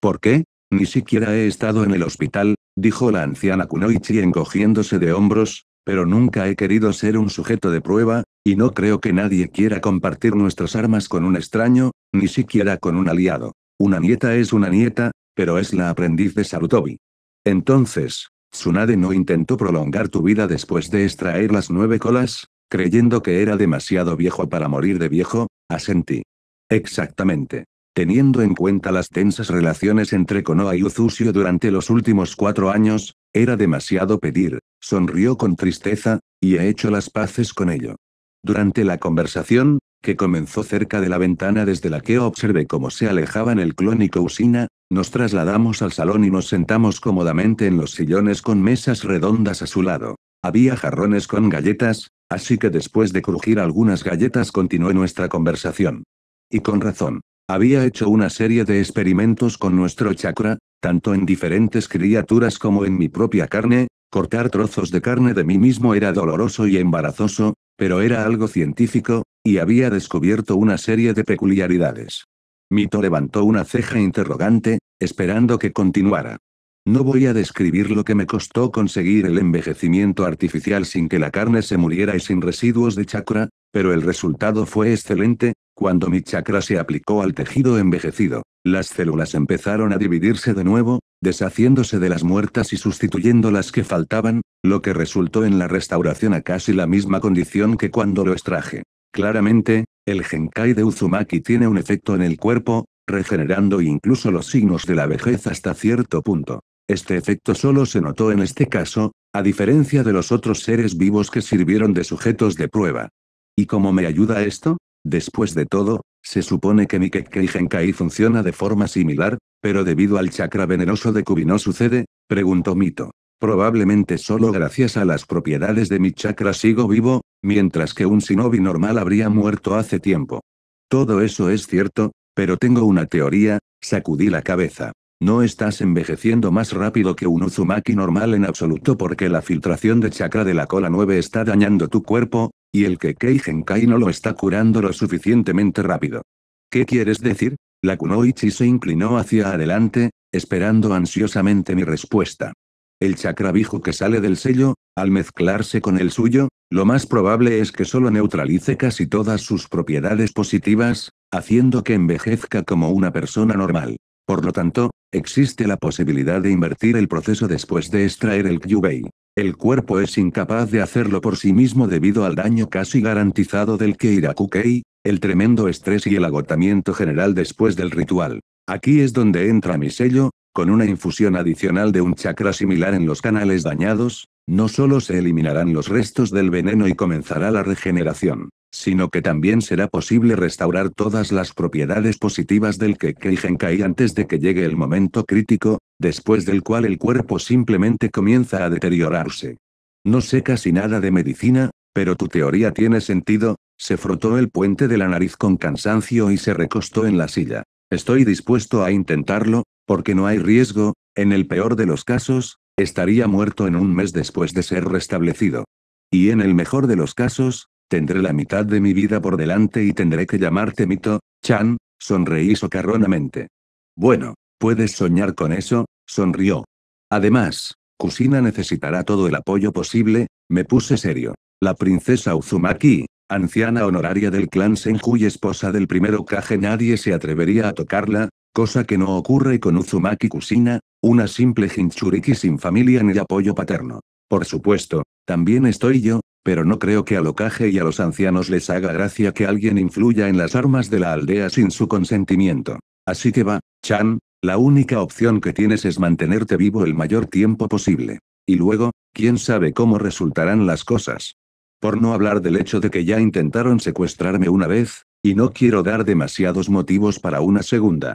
¿Por qué? Ni siquiera he estado en el hospital, dijo la anciana Kunoichi encogiéndose de hombros, pero nunca he querido ser un sujeto de prueba, y no creo que nadie quiera compartir nuestras armas con un extraño, ni siquiera con un aliado. Una nieta es una nieta, pero es la aprendiz de Sarutobi. Entonces, Tsunade no intentó prolongar tu vida después de extraer las nueve colas, creyendo que era demasiado viejo para morir de viejo, asentí. Exactamente. Teniendo en cuenta las tensas relaciones entre Konoha y Uzusio durante los últimos cuatro años, era demasiado pedir, sonrió con tristeza, y he hecho las paces con ello. Durante la conversación, que comenzó cerca de la ventana desde la que observé cómo se alejaban el clónico Usina, nos trasladamos al salón y nos sentamos cómodamente en los sillones con mesas redondas a su lado. Había jarrones con galletas, así que después de crujir algunas galletas continué nuestra conversación. Y con razón. Había hecho una serie de experimentos con nuestro chakra, tanto en diferentes criaturas como en mi propia carne, cortar trozos de carne de mí mismo era doloroso y embarazoso, pero era algo científico, y había descubierto una serie de peculiaridades. Mito levantó una ceja interrogante, esperando que continuara. No voy a describir lo que me costó conseguir el envejecimiento artificial sin que la carne se muriera y sin residuos de chakra, pero el resultado fue excelente, cuando mi chakra se aplicó al tejido envejecido, las células empezaron a dividirse de nuevo, deshaciéndose de las muertas y sustituyendo las que faltaban, lo que resultó en la restauración a casi la misma condición que cuando lo extraje. Claramente, el Genkai de Uzumaki tiene un efecto en el cuerpo, regenerando incluso los signos de la vejez hasta cierto punto. Este efecto solo se notó en este caso, a diferencia de los otros seres vivos que sirvieron de sujetos de prueba. ¿Y cómo me ayuda esto? Después de todo, se supone que Mikekei Genkai funciona de forma similar, pero debido al chakra venenoso de Kubi no sucede, preguntó Mito. Probablemente solo gracias a las propiedades de mi chakra sigo vivo, mientras que un shinobi normal habría muerto hace tiempo. Todo eso es cierto, pero tengo una teoría, sacudí la cabeza. No estás envejeciendo más rápido que un Uzumaki normal en absoluto porque la filtración de chakra de la cola 9 está dañando tu cuerpo, y el que Keigenkai no lo está curando lo suficientemente rápido. ¿Qué quieres decir? La Kunoichi se inclinó hacia adelante, esperando ansiosamente mi respuesta. El chakra viejo que sale del sello, al mezclarse con el suyo, lo más probable es que solo neutralice casi todas sus propiedades positivas, haciendo que envejezca como una persona normal. Por lo tanto, existe la posibilidad de invertir el proceso después de extraer el Kyubei. El cuerpo es incapaz de hacerlo por sí mismo debido al daño casi garantizado del Keirakukei, el tremendo estrés y el agotamiento general después del ritual. Aquí es donde entra mi sello, con una infusión adicional de un chakra similar en los canales dañados, no solo se eliminarán los restos del veneno y comenzará la regeneración, sino que también será posible restaurar todas las propiedades positivas del que caí antes de que llegue el momento crítico, después del cual el cuerpo simplemente comienza a deteriorarse. No sé casi nada de medicina, pero tu teoría tiene sentido, se frotó el puente de la nariz con cansancio y se recostó en la silla. Estoy dispuesto a intentarlo, porque no hay riesgo, en el peor de los casos, Estaría muerto en un mes después de ser restablecido. Y en el mejor de los casos, tendré la mitad de mi vida por delante y tendré que llamarte Mito, Chan, sonreí socarronamente. Bueno, puedes soñar con eso, sonrió. Además, Kusina necesitará todo el apoyo posible, me puse serio. La princesa Uzumaki, anciana honoraria del clan Senju y esposa del primero caje, nadie se atrevería a tocarla, cosa que no ocurre con Uzumaki Kusina, una simple Jinchuriki sin familia ni apoyo paterno. Por supuesto, también estoy yo, pero no creo que a Lokage y a los ancianos les haga gracia que alguien influya en las armas de la aldea sin su consentimiento. Así que va, Chan, la única opción que tienes es mantenerte vivo el mayor tiempo posible. Y luego, quién sabe cómo resultarán las cosas. Por no hablar del hecho de que ya intentaron secuestrarme una vez, y no quiero dar demasiados motivos para una segunda.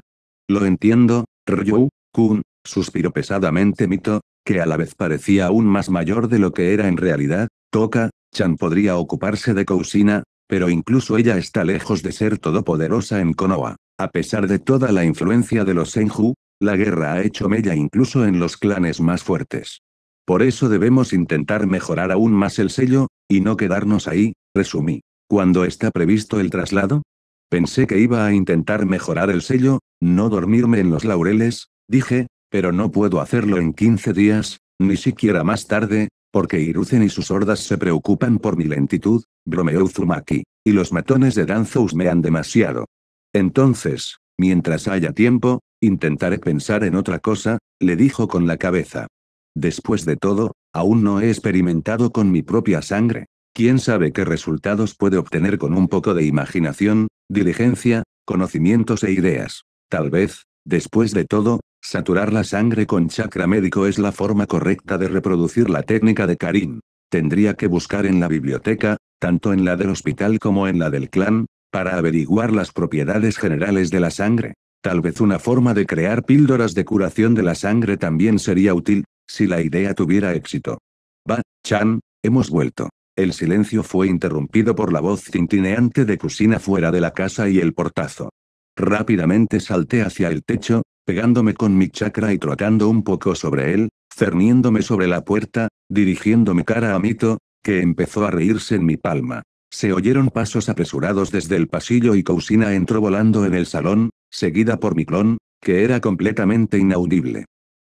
Lo entiendo, Ryu-kun, suspiró pesadamente Mito, que a la vez parecía aún más mayor de lo que era en realidad, Toca, Chan podría ocuparse de Kousina, pero incluso ella está lejos de ser todopoderosa en Konoha. A pesar de toda la influencia de los Senju, la guerra ha hecho mella incluso en los clanes más fuertes. Por eso debemos intentar mejorar aún más el sello, y no quedarnos ahí, resumí. ¿Cuándo está previsto el traslado? Pensé que iba a intentar mejorar el sello, no dormirme en los laureles, dije, pero no puedo hacerlo en 15 días, ni siquiera más tarde, porque Irucen y sus hordas se preocupan por mi lentitud, bromeó Uzumaki, y los matones de me han demasiado. Entonces, mientras haya tiempo, intentaré pensar en otra cosa, le dijo con la cabeza. Después de todo, aún no he experimentado con mi propia sangre. ¿Quién sabe qué resultados puede obtener con un poco de imaginación, diligencia, conocimientos e ideas? Tal vez, después de todo, saturar la sangre con chakra médico es la forma correcta de reproducir la técnica de Karin. Tendría que buscar en la biblioteca, tanto en la del hospital como en la del clan, para averiguar las propiedades generales de la sangre. Tal vez una forma de crear píldoras de curación de la sangre también sería útil, si la idea tuviera éxito. Va, Chan, hemos vuelto. El silencio fue interrumpido por la voz tintineante de Cusina fuera de la casa y el portazo. Rápidamente salté hacia el techo, pegándome con mi chakra y trotando un poco sobre él, cerniéndome sobre la puerta, dirigiéndome cara a Mito, que empezó a reírse en mi palma. Se oyeron pasos apresurados desde el pasillo y Cousina entró volando en el salón, seguida por mi clon, que era completamente inaudible.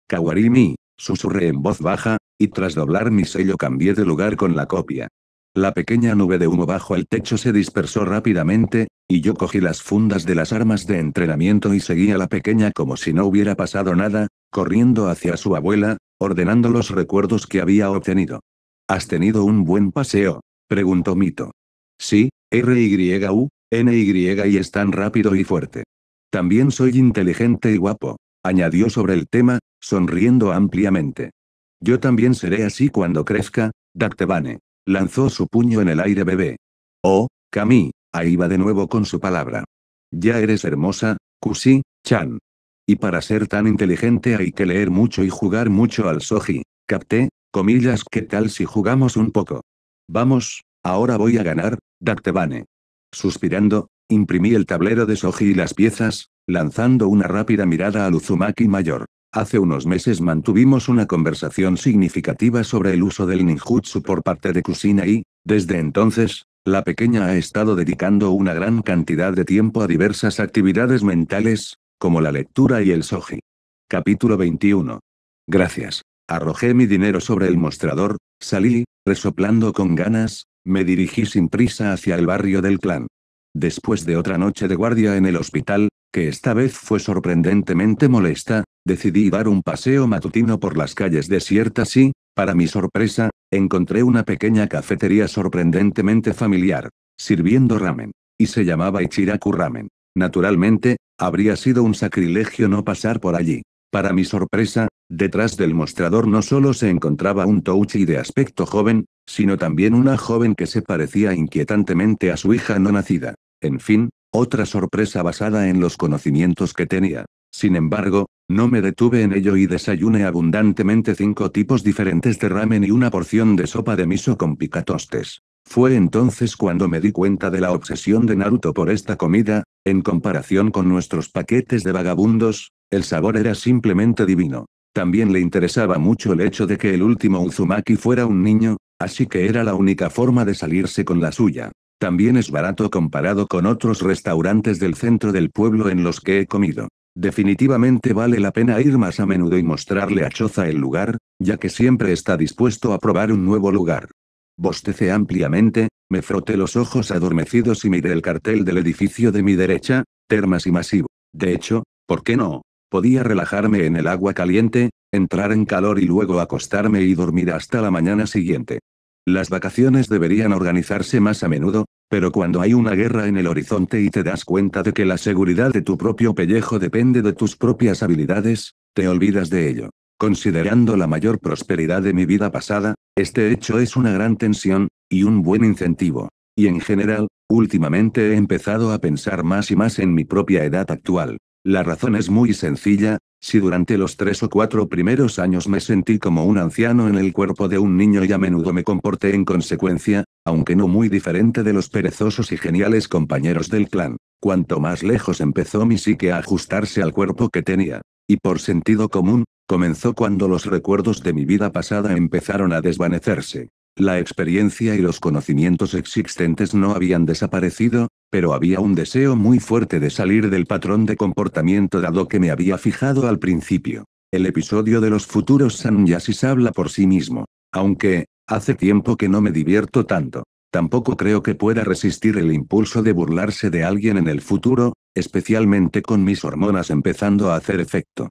Kawarimi, susurré en voz baja, y tras doblar mi sello cambié de lugar con la copia. La pequeña nube de humo bajo el techo se dispersó rápidamente, y yo cogí las fundas de las armas de entrenamiento y seguí a la pequeña como si no hubiera pasado nada, corriendo hacia su abuela, ordenando los recuerdos que había obtenido. ¿Has tenido un buen paseo? preguntó Mito. Sí, R-Y-U, N-Y y es tan rápido y fuerte. También soy inteligente y guapo, añadió sobre el tema, sonriendo ampliamente. Yo también seré así cuando crezca, Dactebane. Lanzó su puño en el aire bebé. Oh, Camille, Ahí va de nuevo con su palabra. Ya eres hermosa, Kusi, Chan. Y para ser tan inteligente hay que leer mucho y jugar mucho al Soji. Capté, comillas, ¿qué tal si jugamos un poco? Vamos, ahora voy a ganar, Dactebane. Suspirando, imprimí el tablero de Soji y las piezas, lanzando una rápida mirada al Uzumaki mayor. Hace unos meses mantuvimos una conversación significativa sobre el uso del ninjutsu por parte de Kusina y, desde entonces, la pequeña ha estado dedicando una gran cantidad de tiempo a diversas actividades mentales, como la lectura y el soji. Capítulo 21. Gracias. Arrojé mi dinero sobre el mostrador, salí, resoplando con ganas, me dirigí sin prisa hacia el barrio del clan. Después de otra noche de guardia en el hospital, que esta vez fue sorprendentemente molesta, Decidí dar un paseo matutino por las calles desiertas y, para mi sorpresa, encontré una pequeña cafetería sorprendentemente familiar, sirviendo ramen. Y se llamaba Ichiraku Ramen. Naturalmente, habría sido un sacrilegio no pasar por allí. Para mi sorpresa, detrás del mostrador no solo se encontraba un Touchi de aspecto joven, sino también una joven que se parecía inquietantemente a su hija no nacida. En fin, otra sorpresa basada en los conocimientos que tenía. Sin embargo, no me detuve en ello y desayuné abundantemente cinco tipos diferentes de ramen y una porción de sopa de miso con picatostes. Fue entonces cuando me di cuenta de la obsesión de Naruto por esta comida, en comparación con nuestros paquetes de vagabundos, el sabor era simplemente divino. También le interesaba mucho el hecho de que el último Uzumaki fuera un niño, así que era la única forma de salirse con la suya. También es barato comparado con otros restaurantes del centro del pueblo en los que he comido. Definitivamente vale la pena ir más a menudo y mostrarle a Choza el lugar, ya que siempre está dispuesto a probar un nuevo lugar. Bostecé ampliamente, me froté los ojos adormecidos y miré el cartel del edificio de mi derecha, termas y masivo. De hecho, ¿por qué no? Podía relajarme en el agua caliente, entrar en calor y luego acostarme y dormir hasta la mañana siguiente. Las vacaciones deberían organizarse más a menudo, pero cuando hay una guerra en el horizonte y te das cuenta de que la seguridad de tu propio pellejo depende de tus propias habilidades, te olvidas de ello. Considerando la mayor prosperidad de mi vida pasada, este hecho es una gran tensión, y un buen incentivo. Y en general, últimamente he empezado a pensar más y más en mi propia edad actual. La razón es muy sencilla, si durante los tres o cuatro primeros años me sentí como un anciano en el cuerpo de un niño y a menudo me comporté en consecuencia, aunque no muy diferente de los perezosos y geniales compañeros del clan, cuanto más lejos empezó mi psique a ajustarse al cuerpo que tenía. Y por sentido común, comenzó cuando los recuerdos de mi vida pasada empezaron a desvanecerse. La experiencia y los conocimientos existentes no habían desaparecido, pero había un deseo muy fuerte de salir del patrón de comportamiento dado que me había fijado al principio. El episodio de los futuros Sanyasis habla por sí mismo. Aunque, hace tiempo que no me divierto tanto. Tampoco creo que pueda resistir el impulso de burlarse de alguien en el futuro, especialmente con mis hormonas empezando a hacer efecto.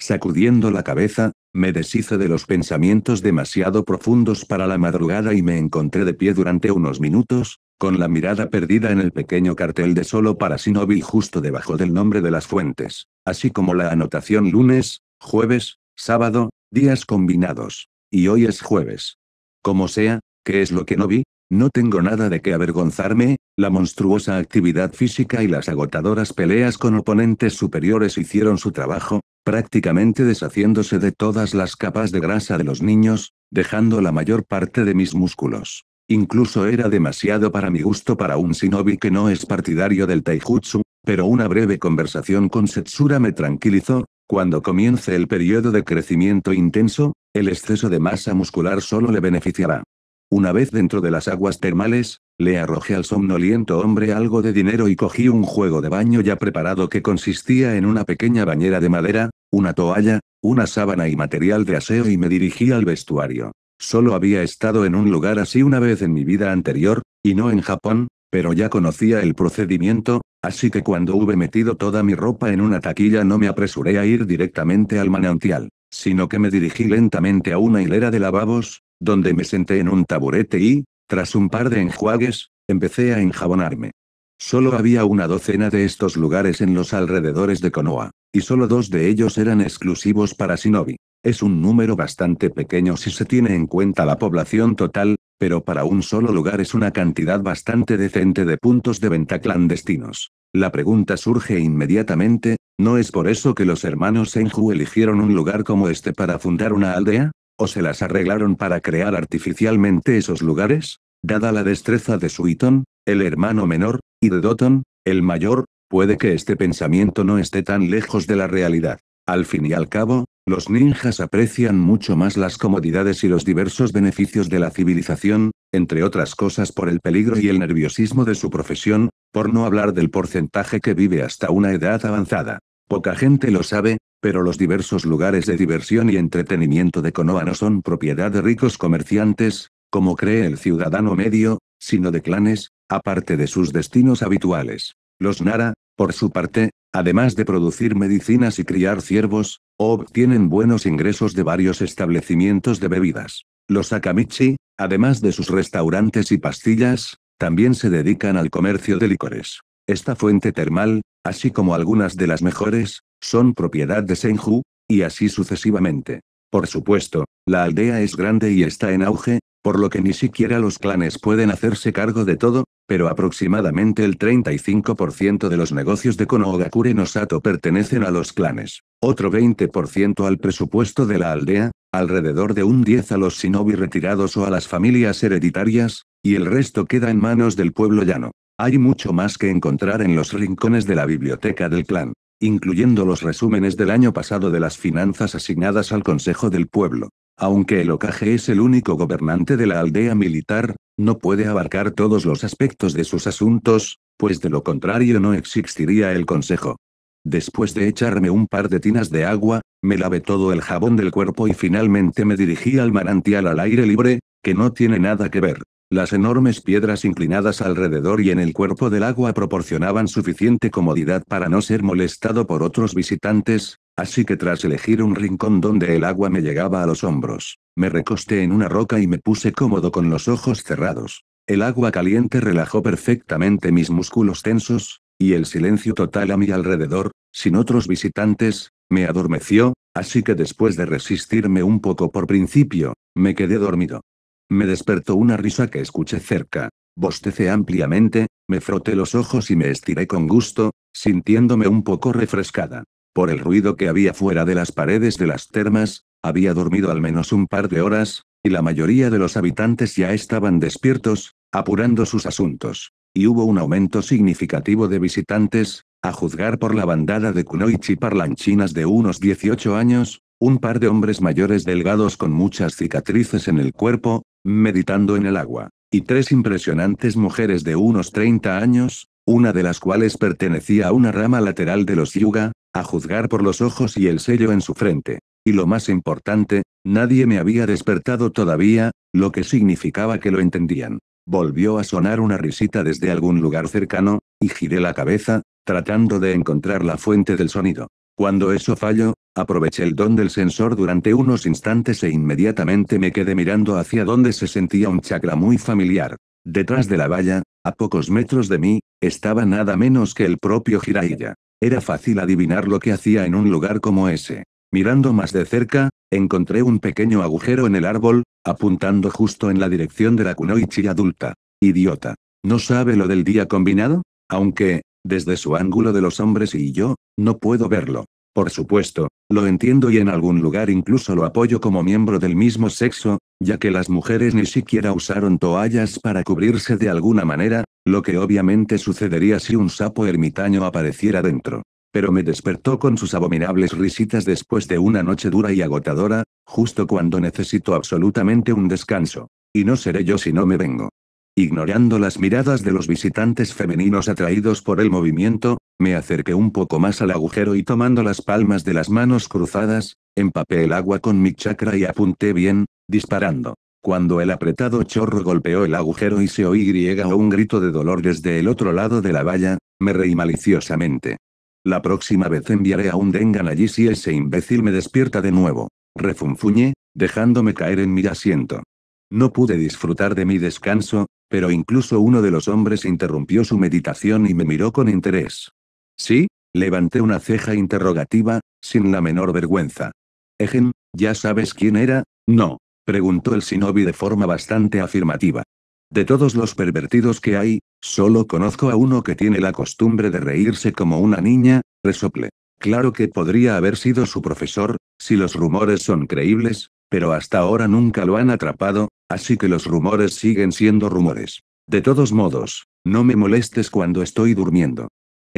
Sacudiendo la cabeza, me deshice de los pensamientos demasiado profundos para la madrugada y me encontré de pie durante unos minutos, con la mirada perdida en el pequeño cartel de solo para sinovil justo debajo del nombre de las fuentes, así como la anotación lunes, jueves, sábado, días combinados. Y hoy es jueves. Como sea, ¿qué es lo que no vi? No tengo nada de qué avergonzarme, la monstruosa actividad física y las agotadoras peleas con oponentes superiores hicieron su trabajo, prácticamente deshaciéndose de todas las capas de grasa de los niños, dejando la mayor parte de mis músculos. Incluso era demasiado para mi gusto para un shinobi que no es partidario del taijutsu, pero una breve conversación con Setsura me tranquilizó, cuando comience el periodo de crecimiento intenso, el exceso de masa muscular solo le beneficiará. Una vez dentro de las aguas termales, le arrojé al somnoliento hombre algo de dinero y cogí un juego de baño ya preparado que consistía en una pequeña bañera de madera, una toalla, una sábana y material de aseo y me dirigí al vestuario. Solo había estado en un lugar así una vez en mi vida anterior, y no en Japón, pero ya conocía el procedimiento, así que cuando hube metido toda mi ropa en una taquilla no me apresuré a ir directamente al manantial, sino que me dirigí lentamente a una hilera de lavabos, donde me senté en un taburete y, tras un par de enjuagues, empecé a enjabonarme. Solo había una docena de estos lugares en los alrededores de Konoha, y solo dos de ellos eran exclusivos para Shinobi. Es un número bastante pequeño si se tiene en cuenta la población total, pero para un solo lugar es una cantidad bastante decente de puntos de venta clandestinos. La pregunta surge inmediatamente, ¿no es por eso que los hermanos Senju eligieron un lugar como este para fundar una aldea? ¿O se las arreglaron para crear artificialmente esos lugares? Dada la destreza de Suiton, el hermano menor, y de Doton, el mayor, puede que este pensamiento no esté tan lejos de la realidad. Al fin y al cabo, los ninjas aprecian mucho más las comodidades y los diversos beneficios de la civilización, entre otras cosas por el peligro y el nerviosismo de su profesión, por no hablar del porcentaje que vive hasta una edad avanzada. Poca gente lo sabe, pero los diversos lugares de diversión y entretenimiento de Konoha no son propiedad de ricos comerciantes, como cree el ciudadano medio, sino de clanes, aparte de sus destinos habituales. Los Nara, por su parte, además de producir medicinas y criar ciervos, obtienen buenos ingresos de varios establecimientos de bebidas. Los Akamichi, además de sus restaurantes y pastillas, también se dedican al comercio de licores. Esta fuente termal, así como algunas de las mejores, son propiedad de Senju, y así sucesivamente. Por supuesto, la aldea es grande y está en auge, por lo que ni siquiera los clanes pueden hacerse cargo de todo, pero aproximadamente el 35% de los negocios de Konohagakure no Sato pertenecen a los clanes, otro 20% al presupuesto de la aldea, alrededor de un 10 a los shinobi retirados o a las familias hereditarias, y el resto queda en manos del pueblo llano. Hay mucho más que encontrar en los rincones de la biblioteca del clan incluyendo los resúmenes del año pasado de las finanzas asignadas al Consejo del Pueblo. Aunque el ocaje es el único gobernante de la aldea militar, no puede abarcar todos los aspectos de sus asuntos, pues de lo contrario no existiría el consejo. Después de echarme un par de tinas de agua, me lavé todo el jabón del cuerpo y finalmente me dirigí al manantial al aire libre, que no tiene nada que ver las enormes piedras inclinadas alrededor y en el cuerpo del agua proporcionaban suficiente comodidad para no ser molestado por otros visitantes, así que tras elegir un rincón donde el agua me llegaba a los hombros, me recosté en una roca y me puse cómodo con los ojos cerrados. El agua caliente relajó perfectamente mis músculos tensos, y el silencio total a mi alrededor, sin otros visitantes, me adormeció, así que después de resistirme un poco por principio, me quedé dormido. Me despertó una risa que escuché cerca. Bostecé ampliamente, me froté los ojos y me estiré con gusto, sintiéndome un poco refrescada. Por el ruido que había fuera de las paredes de las termas, había dormido al menos un par de horas, y la mayoría de los habitantes ya estaban despiertos, apurando sus asuntos. Y hubo un aumento significativo de visitantes, a juzgar por la bandada de kunoichi parlanchinas de unos 18 años, un par de hombres mayores delgados con muchas cicatrices en el cuerpo, meditando en el agua, y tres impresionantes mujeres de unos 30 años, una de las cuales pertenecía a una rama lateral de los yuga, a juzgar por los ojos y el sello en su frente. Y lo más importante, nadie me había despertado todavía, lo que significaba que lo entendían. Volvió a sonar una risita desde algún lugar cercano, y giré la cabeza, tratando de encontrar la fuente del sonido. Cuando eso falló, Aproveché el don del sensor durante unos instantes e inmediatamente me quedé mirando hacia donde se sentía un chakra muy familiar. Detrás de la valla, a pocos metros de mí, estaba nada menos que el propio Jiraiya. Era fácil adivinar lo que hacía en un lugar como ese. Mirando más de cerca, encontré un pequeño agujero en el árbol, apuntando justo en la dirección de la Kunoichi adulta. Idiota. ¿No sabe lo del día combinado? Aunque, desde su ángulo de los hombres y yo, no puedo verlo. Por supuesto, lo entiendo y en algún lugar incluso lo apoyo como miembro del mismo sexo, ya que las mujeres ni siquiera usaron toallas para cubrirse de alguna manera, lo que obviamente sucedería si un sapo ermitaño apareciera dentro. Pero me despertó con sus abominables risitas después de una noche dura y agotadora, justo cuando necesito absolutamente un descanso. Y no seré yo si no me vengo. Ignorando las miradas de los visitantes femeninos atraídos por el movimiento, me acerqué un poco más al agujero y tomando las palmas de las manos cruzadas, empapé el agua con mi chakra y apunté bien, disparando. Cuando el apretado chorro golpeó el agujero y se oí griega o un grito de dolor desde el otro lado de la valla, me reí maliciosamente. La próxima vez enviaré a un Dengan allí si ese imbécil me despierta de nuevo. Refunfuñé, dejándome caer en mi asiento. No pude disfrutar de mi descanso, pero incluso uno de los hombres interrumpió su meditación y me miró con interés. ¿Sí? Levanté una ceja interrogativa, sin la menor vergüenza. Ejen, ¿ya sabes quién era? No, preguntó el Sinobi de forma bastante afirmativa. De todos los pervertidos que hay, solo conozco a uno que tiene la costumbre de reírse como una niña, resople. Claro que podría haber sido su profesor, si los rumores son creíbles, pero hasta ahora nunca lo han atrapado, así que los rumores siguen siendo rumores. De todos modos, no me molestes cuando estoy durmiendo.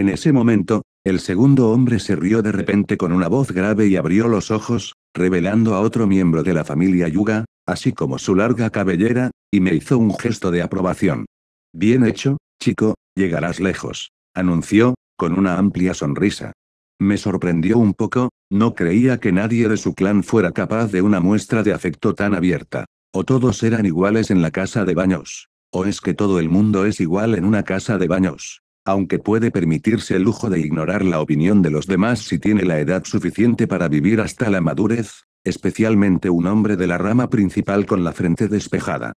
En ese momento, el segundo hombre se rió de repente con una voz grave y abrió los ojos, revelando a otro miembro de la familia Yuga, así como su larga cabellera, y me hizo un gesto de aprobación. Bien hecho, chico, llegarás lejos, anunció, con una amplia sonrisa. Me sorprendió un poco, no creía que nadie de su clan fuera capaz de una muestra de afecto tan abierta. O todos eran iguales en la casa de baños. O es que todo el mundo es igual en una casa de baños aunque puede permitirse el lujo de ignorar la opinión de los demás si tiene la edad suficiente para vivir hasta la madurez, especialmente un hombre de la rama principal con la frente despejada.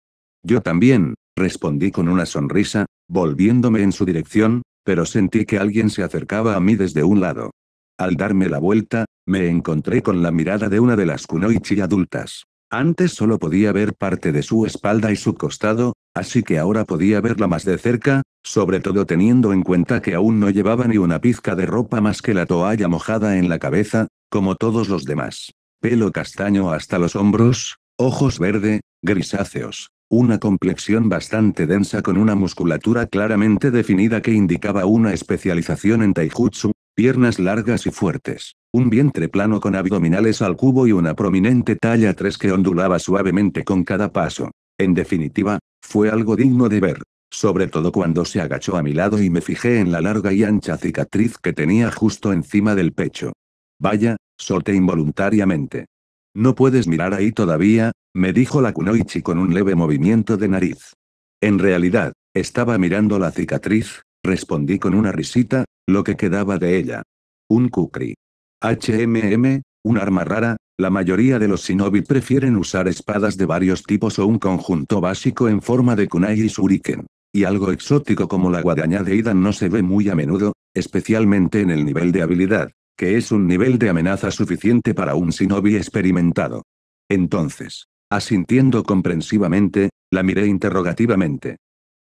Yo también, respondí con una sonrisa, volviéndome en su dirección, pero sentí que alguien se acercaba a mí desde un lado. Al darme la vuelta, me encontré con la mirada de una de las kunoichi adultas. Antes solo podía ver parte de su espalda y su costado, así que ahora podía verla más de cerca, sobre todo teniendo en cuenta que aún no llevaba ni una pizca de ropa más que la toalla mojada en la cabeza, como todos los demás. Pelo castaño hasta los hombros, ojos verde, grisáceos, una complexión bastante densa con una musculatura claramente definida que indicaba una especialización en taijutsu, piernas largas y fuertes. Un vientre plano con abdominales al cubo y una prominente talla 3 que ondulaba suavemente con cada paso. En definitiva, fue algo digno de ver sobre todo cuando se agachó a mi lado y me fijé en la larga y ancha cicatriz que tenía justo encima del pecho. Vaya, solté involuntariamente. No puedes mirar ahí todavía, me dijo la Kunoichi con un leve movimiento de nariz. En realidad, estaba mirando la cicatriz, respondí con una risita, lo que quedaba de ella. Un kukri. HMM, un arma rara, la mayoría de los shinobi prefieren usar espadas de varios tipos o un conjunto básico en forma de kunai y shuriken. Y algo exótico como la guadaña de Idan no se ve muy a menudo, especialmente en el nivel de habilidad, que es un nivel de amenaza suficiente para un shinobi experimentado. Entonces, asintiendo comprensivamente, la miré interrogativamente.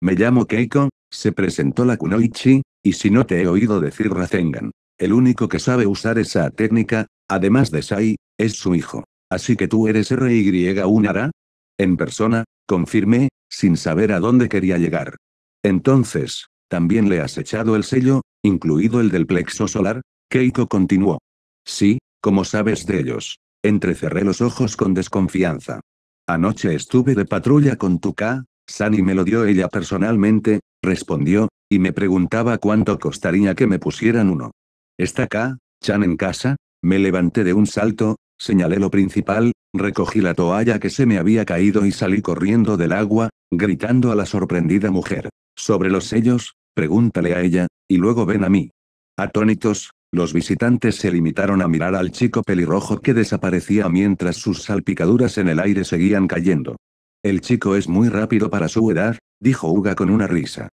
Me llamo Keiko, se presentó la kunoichi, y si no te he oído decir razengan. El único que sabe usar esa técnica, además de Sai, es su hijo. Así que tú eres RY Unara? En persona, confirmé, sin saber a dónde quería llegar. Entonces, ¿también le has echado el sello, incluido el del plexo solar? Keiko continuó. Sí, como sabes de ellos. Entrecerré los ojos con desconfianza. Anoche estuve de patrulla con Tuka, Sani me lo dio ella personalmente, respondió, y me preguntaba cuánto costaría que me pusieran uno. ¿Está acá, Chan en casa? Me levanté de un salto, señalé lo principal, recogí la toalla que se me había caído y salí corriendo del agua, gritando a la sorprendida mujer. Sobre los sellos, pregúntale a ella, y luego ven a mí. Atónitos, los visitantes se limitaron a mirar al chico pelirrojo que desaparecía mientras sus salpicaduras en el aire seguían cayendo. El chico es muy rápido para su edad, dijo Uga con una risa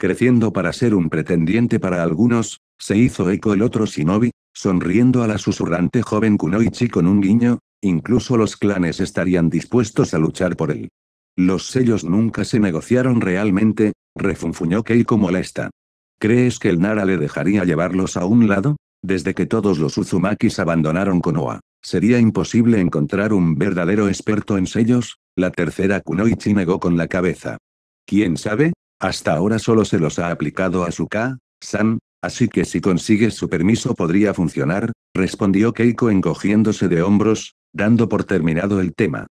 creciendo para ser un pretendiente para algunos, se hizo eco el otro shinobi, sonriendo a la susurrante joven Kunoichi con un guiño, incluso los clanes estarían dispuestos a luchar por él. Los sellos nunca se negociaron realmente, refunfuñó Keiko molesta. ¿Crees que el Nara le dejaría llevarlos a un lado? Desde que todos los Uzumakis abandonaron Konoha, sería imposible encontrar un verdadero experto en sellos, la tercera Kunoichi negó con la cabeza. ¿Quién sabe? Hasta ahora solo se los ha aplicado a su K-san, así que si consigues su permiso podría funcionar, respondió Keiko encogiéndose de hombros, dando por terminado el tema.